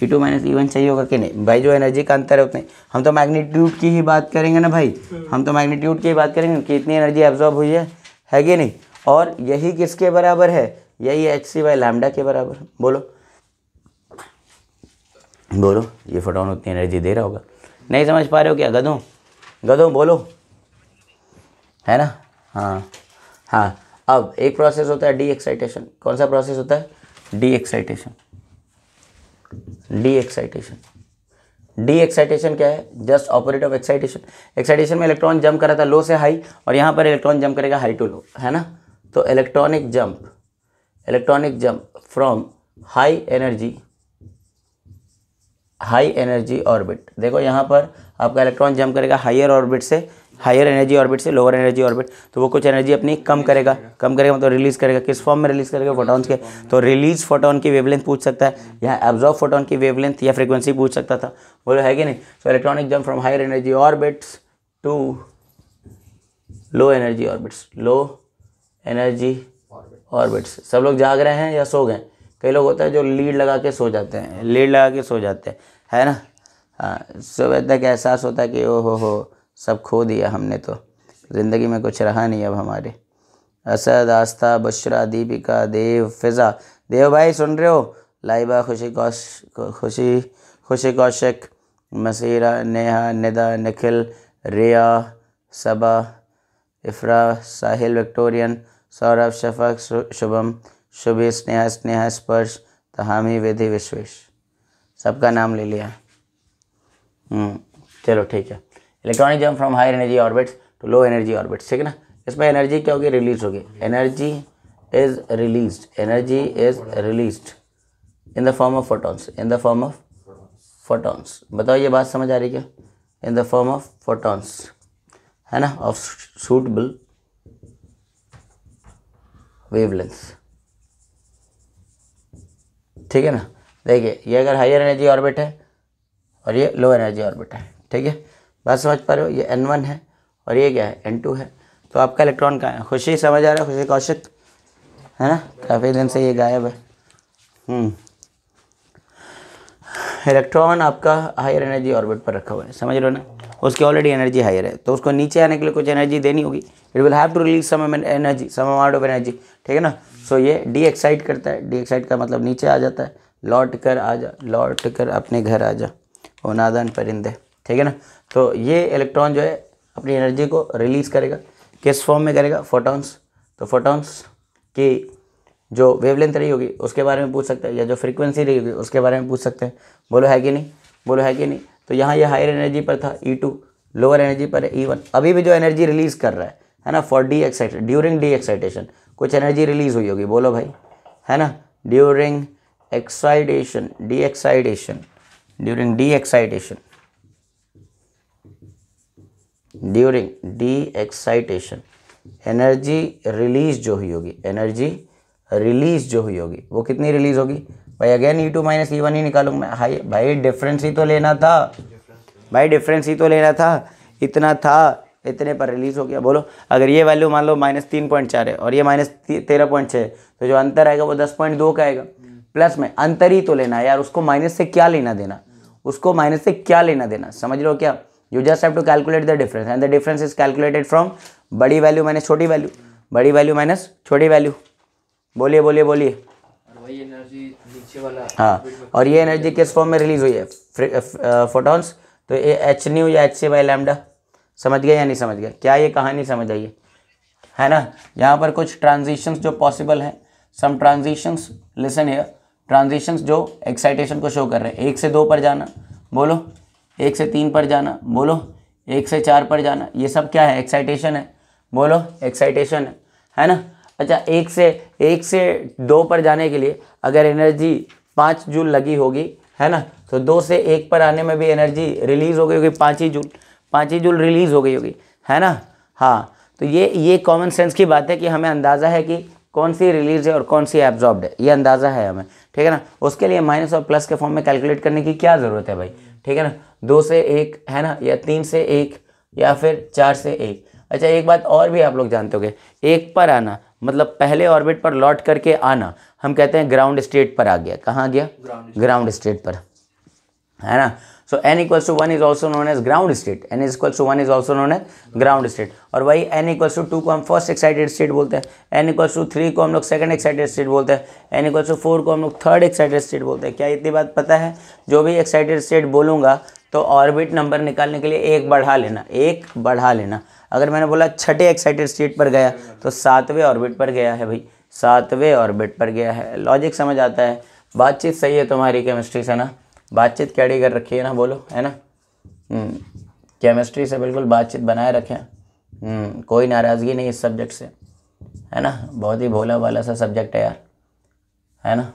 E two minus E one चाहिए होगा कि नहीं भाई जो एनर्जी का अंतर है उतने हम तो मैग्नीट्यूड की ही बात करेंगे ना भाई हम तो मैग्नीट्यूड की ही बात करेंगे कि इतनी एनर्जी एब्जॉर्ब हुई है है कि नहीं और यही किसके बराबर है यही एच सी वाई लैमडा के बराबर बोलो बोलो ये फोटोन उतनी एनर्जी दे रहा होगा नहीं समझ पा रहे हो क्या गधों गधों बोलो है ना हाँ हाँ अब एक प्रोसेस होता है डी एक्साइटेशन कौन सा प्रोसेस होता है de excitation de excitation de excitation क्या है just operate of excitation excitation में इलेक्ट्रॉन जंप करा था लो से हाई और यहां पर इलेक्ट्रॉन जंप करेगा हाई टू लो है ना तो electronic jump electronic jump from high energy high energy orbit देखो यहां पर आपका इलेक्ट्रॉन जंप करेगा हायर ऑर्बिट से हायर एनर्जी ऑर्बिट से लोअर एनर्जी ऑर्बिट तो वो कुछ एनर्जी अपनी कम करेगा कम करेगा मतलब रिलीज करेगा किस फॉर्म में रिलीज करेगा फोटॉन्स के तो रिलीज फोटोन की वेवलेंथ पूछ सकता है या एब्जॉर्व फोटोन की वेवलेंथ या फ्रीक्वेंसी पूछ सकता था बोलो है कि नहीं so electronic jump from higher energy orbits to low energy orbits low energy orbits सब लोग जाग रहे हैं या सो गए कई लोग होता है जो लीड लगा के सो जाते हैं लीड लगा के सो जाते हैं है ना हाँ सुबह तक एहसास होता है कि ओ हो हो सब खो दिया हमने तो ज़िंदगी में कुछ रहा नहीं अब हमारे असद आस्था बशरा दीपिका देव फिज़ा देव भाई सुन रहे हो लाइबा खुशी कौश खुशी खुशी कौशिक मसीरा नेहा निदा निखिल रिया सबा इफ्रा साहिल विक्टोरियन सौरभ शफक शुभम शुभ स्नेहा स्नेहा स्पर्श तहामी विधि विश्वेश सबका नाम ले लिया हम्म, चलो ठीक है electronic jump from high energy orbits to low energy orbits ठीक है ना इसमें एनर्जी क्या होगी रिलीज होगी energy is release energy is release in the form of photons in the form of photons बताओ ये बात समझ आ रही क्या in the form of photons है ना ऑफ सूटबल वेवलेंस ठीक है ना देखिए ये अगर हायर एनर्जी ऑर्बिट है और ये लो एनर्जी ऑर्बिट है ठीक है बात समझ पा रहे हो ये एन वन है और ये क्या है एन टू है तो आपका इलेक्ट्रॉन कहाँ है खुशी समझ आ रहा है खुशी कौशिक है ना काफ़ी दिन से ये गायब है इलेक्ट्रॉन हम्म। आपका हायर एनर्जी ऑर्बिट पर रखा हुआ है समझ रहे हो ना उसकी ऑलरेडी एनर्जी हायर है तो उसको नीचे आने के लिए कुछ एनर्जी देनी होगी it will have to release some energy some amount of energy ठीक है ना सो so, ये डी एक्साइट करता है डी एक्साइट का मतलब नीचे आ जाता है लौट कर आ जा लौट कर अपने घर आ जा ओ नादान परिंदे ठीक है ना तो ये इलेक्ट्रॉन जो है अपनी एनर्जी को रिलीज़ करेगा किस फॉर्म में करेगा फोटॉन्स तो फोटॉन्स की जो वेवलेंथ रही होगी उसके बारे में पूछ सकते हैं या जो फ्रीक्वेंसी रही होगी उसके बारे में पूछ सकते हैं बोलो है कि नहीं बोलो है कि नहीं तो यहाँ ये हायर एनर्जी पर था ई टू लोअर एनर्जी पर है ई e वन अभी भी जो एनर्जी रिलीज़ कर रहा है है ना for de excited during de excitation कुछ एनर्जी रिलीज़ हुई होगी बोलो भाई है ना during excitation de excitation during de excitation during de excitation energy release जो हुई होगी एनर्जी रिलीज जो हुई होगी वो कितनी रिलीज होगी भाई again E two minus E one ही निकालूंगा मैं हाई भाई डिफरेंस ही तो लेना था भाई डिफरेंस ही तो लेना था इतना था इतने पर रिलीज हो गया बोलो अगर ये वैल्यू मान लो माइनस तीन पॉइंट चार है और ये माइनस तेरह पॉइंट छः तो जो अंतर आएगा वो दस पॉइंट दो का आएगा प्लस में अंतर ही तो लेना है यार उसको माइनस से क्या लेना देना उसको माइनस से क्या लेना देना समझ लो क्या you just have to calculate the difference and the difference is calculated from बड़ी वैल्यू माइनस छोटी वैल्यू बड़ी वैल्यू माइनस छोटी वैल्यू बोलिए बोलिए बोलिए हाँ और ये एनर्जी किस फॉर्म में रिलीज हुई है फोटोन्स uh, uh, तो ये एच न्यू या एच सी बाई लैमडा समझ गए या नहीं समझ गए क्या ये कहानी समझ आई है ना यहाँ पर कुछ ट्रांजिशंस जो पॉसिबल हैं सम ट्रांजिशंस लिसन है ट्रांजिशंस जो एक्साइटेशन को शो कर रहे हैं एक से दो पर जाना बोलो एक से तीन पर जाना बोलो एक से चार पर जाना ये सब क्या है एक्साइटेशन है बोलो एक्साइटेशन है है ना अच्छा एक से एक से दो पर जाने के लिए अगर एनर्जी पाँच जूल लगी होगी है ना तो दो से एक पर आने में भी एनर्जी रिलीज़ हो गई होगी पाँच ही जूल पाँच ही जूल रिलीज़ हो गई होगी है ना हाँ तो ये ये कॉमन सेंस की बात है कि हमें अंदाज़ा है कि कौन सी रिलीज है और कौन सी एब्जॉर्ब है ये अंदाज़ा है हमें ठीक है ना उसके लिए माइनस और प्लस के फॉर्म में कैलकुलेट करने की क्या ज़रूरत है भाई ठीक है ना दो से एक है ना या तीन से एक या फिर चार से एक अच्छा एक बात और भी आप लोग जानते होगे एक पर आना मतलब पहले ऑर्बिट पर लौट करके आना हम कहते हैं ग्राउंड स्टेट पर आ गया कहाँ गया ग्राउंड स्टेट पर है ना so N equals to one is also known as ground state N is equals to one is also known as ground state और वही एन इक्वल्स टू टू को हम फर्स्ट एक्साइटेड स्टेट बोलते हैं N equals to three को हम लोग second excited state बोलते हैं एन इक्वल्स टू फोर को हम लोग थर्ड एक्साइटेड स्टेट बोलते हैं क्या इतनी बात पता है जो भी एक्साइटेड स्टेट बोलूँगा तो ऑर्बिट नंबर निकालने के लिए एक बढ़ा लेना एक बढ़ा लेना अगर मैंने बोला छठे एक्साइटेड स्टेट पर गया तो सातवें ऑर्बिट पर गया है भाई सातवें ऑर्बिट पर गया है लॉजिक समझ आता है बातचीत सही है तुम्हारी केमिस्ट्री से ना बातचीत कैडी कर रखी है ना बोलो है ना केमिस्ट्री हम्म, से बिल्कुल बातचीत बनाए रखें हम्म, कोई नाराज़गी नहीं इस सब्जेक्ट से है ना बहुत ही भोला वाला सा सब्जेक्ट है यार है ना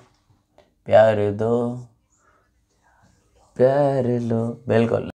प्यार दो प्यार लो बिल्कुल